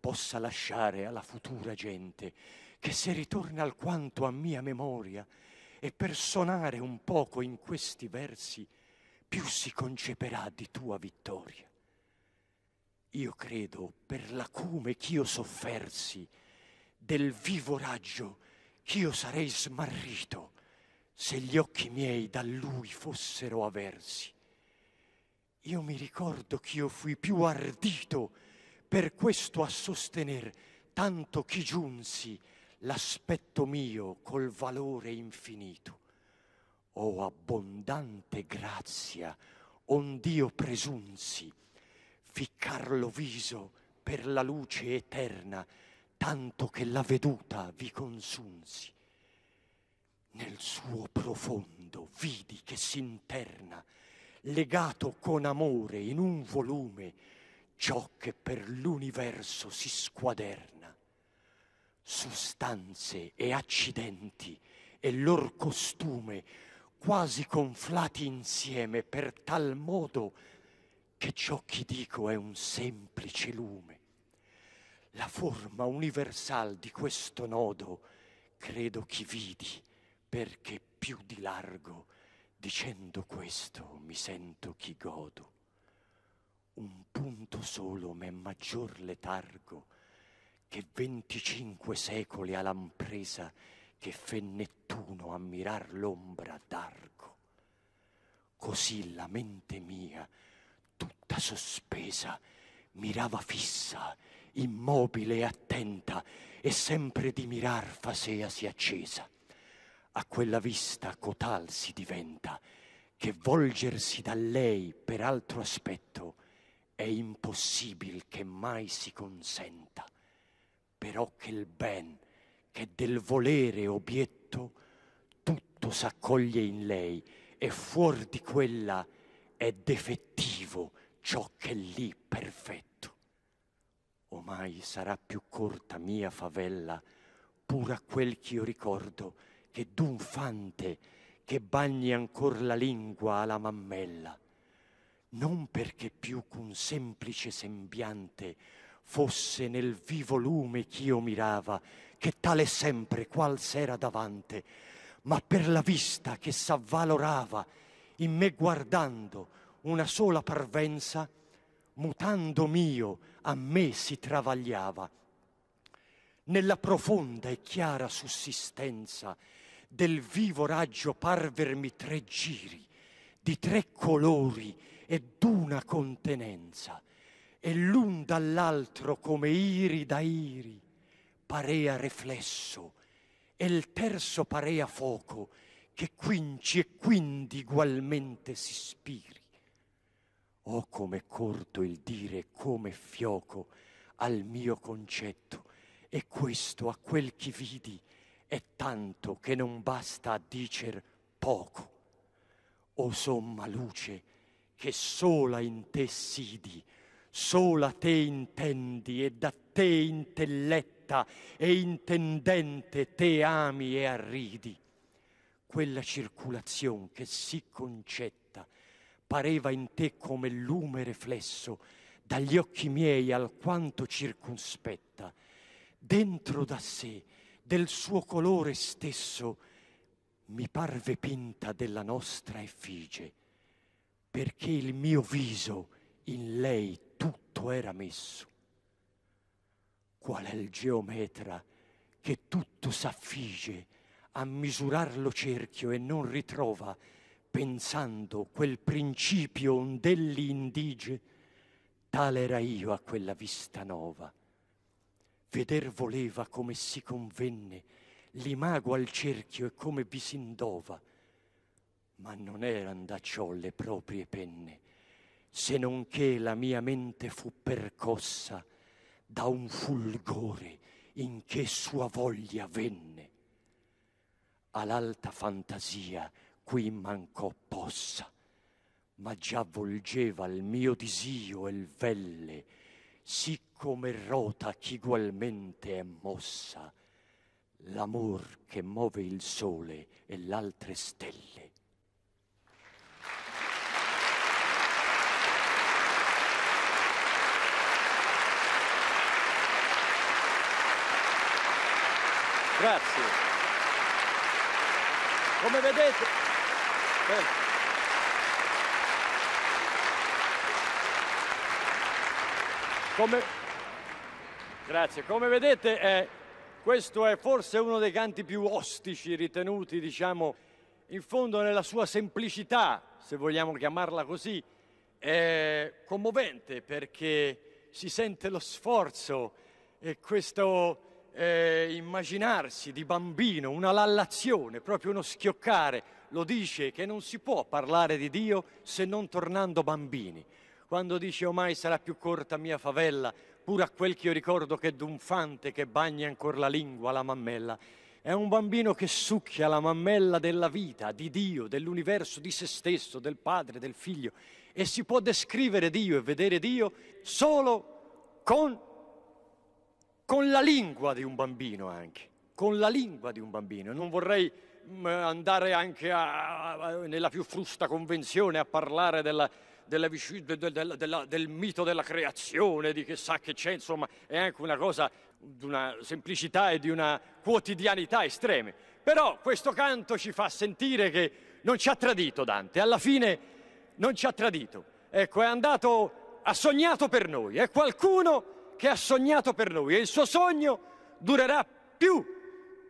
possa lasciare alla futura gente che se ritorna alquanto a mia memoria e per sonare un poco in questi versi più si conceperà di tua vittoria. Io credo per l'acume ch'io soffersi, del vivo raggio ch'io sarei smarrito se gli occhi miei da lui fossero aversi. Io mi ricordo ch'io fui più ardito per questo a sostener tanto chi giunsi l'aspetto mio col valore infinito. Oh abbondante grazia, ond'io presunsi, ficcar lo viso per la luce eterna, tanto che la veduta vi consunsi. Nel suo profondo vidi che s'interna, legato con amore in un volume, ciò che per l'universo si squaderna sostanze e accidenti e lor costume quasi conflati insieme per tal modo che ciò che dico è un semplice lume. La forma universal di questo nodo credo chi vidi, perché più di largo, dicendo questo, mi sento chi godo. Un punto solo m'è maggior letargo, che 25 secoli ha l'ampresa che fe Nettuno a mirar l'ombra d'arco. Così la mente mia, tutta sospesa, mirava fissa, immobile e attenta, e sempre di mirar Fasea si accesa. A quella vista cotal si diventa, che volgersi da lei per altro aspetto è impossibile che mai si consenta però che il ben, che del volere obietto, tutto s'accoglie in lei e fuor di quella è defettivo ciò che è lì perfetto. Omai sarà più corta mia favella, pur a quel ch'io ricordo, che d'un fante che bagni ancor la lingua alla mammella, non perché più ch'un semplice sembiante fosse nel vivo lume ch'io mirava, che tale sempre qual s'era davante, ma per la vista che s'avvalorava, in me guardando una sola parvenza, mutando mio a me si travagliava. Nella profonda e chiara sussistenza del vivo raggio parvermi tre giri, di tre colori e d'una contenenza e l'un dall'altro come iri da iri, parea reflesso, e il terzo parea foco, che quinci e quindi ugualmente si spiri. Oh, come corto il dire, come fioco al mio concetto, e questo a quel chi vidi è tanto che non basta a dicer poco. O somma luce, che sola in te sidi, sola te intendi e da te intelletta e intendente te ami e arridi. Quella circulazione che si concetta pareva in te come lume reflesso dagli occhi miei alquanto circunspetta, dentro da sé, del suo colore stesso, mi parve pinta della nostra effigie, perché il mio viso in lei tutto era messo. Qual è il geometra che tutto s'affige a misurar lo cerchio e non ritrova, pensando quel principio ond'elli indige? Tale era io a quella vista nova. Veder voleva come si convenne, l'imago al cerchio e come vi s'indova, ma non eran da ciò le proprie penne se non che la mia mente fu percossa da un fulgore in che sua voglia venne. All'alta fantasia qui mancò possa, ma già volgeva il mio disio e il velle, siccome rota chigualmente è mossa, l'amor che muove il sole e l'altre stelle. Grazie. Come vedete... Eh. Come... Grazie. Come vedete eh, questo è forse uno dei canti più ostici ritenuti, diciamo, in fondo nella sua semplicità, se vogliamo chiamarla così, è commovente perché si sente lo sforzo e questo eh, immaginarsi di bambino, una lallazione, proprio uno schioccare, lo dice che non si può parlare di Dio se non tornando bambini. Quando dice ormai oh, sarà più corta mia favella, pur a quel che io ricordo che d'un fante che bagna ancora la lingua, la mammella, è un bambino che succhia la mammella della vita, di Dio, dell'universo, di se stesso, del padre, del figlio, e si può descrivere Dio e vedere Dio solo con con la lingua di un bambino anche, con la lingua di un bambino. Non vorrei mm, andare anche a, nella più frusta convenzione a parlare della, della, della, del mito della creazione, di chissà che c'è, insomma, è anche una cosa di una semplicità e di una quotidianità estreme. Però questo canto ci fa sentire che non ci ha tradito Dante, alla fine non ci ha tradito. Ecco, è andato, ha sognato per noi, è qualcuno che ha sognato per noi e il suo sogno durerà più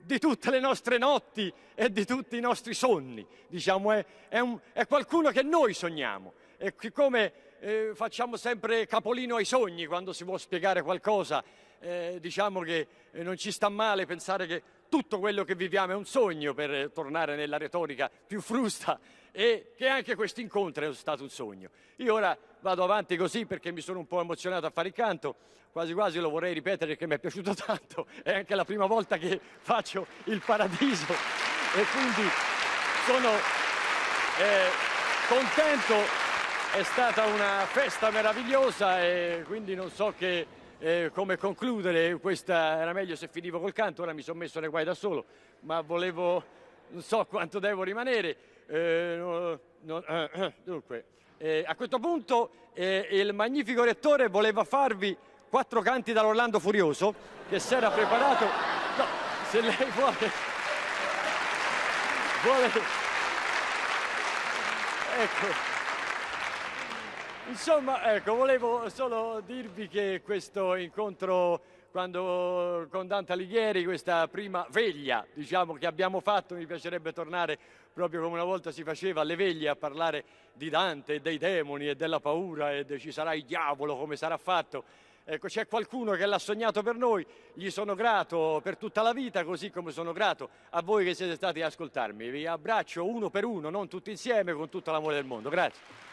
di tutte le nostre notti e di tutti i nostri sonni. Diciamo, è, è, un, è qualcuno che noi sogniamo e siccome eh, facciamo sempre capolino ai sogni quando si può spiegare qualcosa, eh, diciamo che eh, non ci sta male pensare che tutto quello che viviamo è un sogno, per tornare nella retorica più frusta, e che anche questo incontro è stato un sogno. Io ora vado avanti così perché mi sono un po' emozionato a fare il canto, quasi quasi lo vorrei ripetere perché mi è piaciuto <laughs> tanto, è anche la prima volta che faccio il paradiso e quindi sono eh, contento, è stata una festa meravigliosa e quindi non so che eh, come concludere questa, era meglio se finivo col canto, ora mi sono messo nei guai da solo, ma volevo, non so quanto devo rimanere. Eh, no, no, eh, eh dunque, eh, a questo punto eh, il magnifico rettore voleva farvi quattro canti dall'Orlando Furioso che si era preparato. No, se lei vuole... vuole... Ecco. Insomma, ecco, volevo solo dirvi che questo incontro quando, con Dante Alighieri, questa prima veglia diciamo, che abbiamo fatto, mi piacerebbe tornare proprio come una volta si faceva alle veglie a parlare di Dante e dei demoni e della paura e de, ci sarà il diavolo, come sarà fatto. Ecco, c'è qualcuno che l'ha sognato per noi, gli sono grato per tutta la vita, così come sono grato a voi che siete stati ad ascoltarmi. Vi abbraccio uno per uno, non tutti insieme, con tutto l'amore del mondo. Grazie.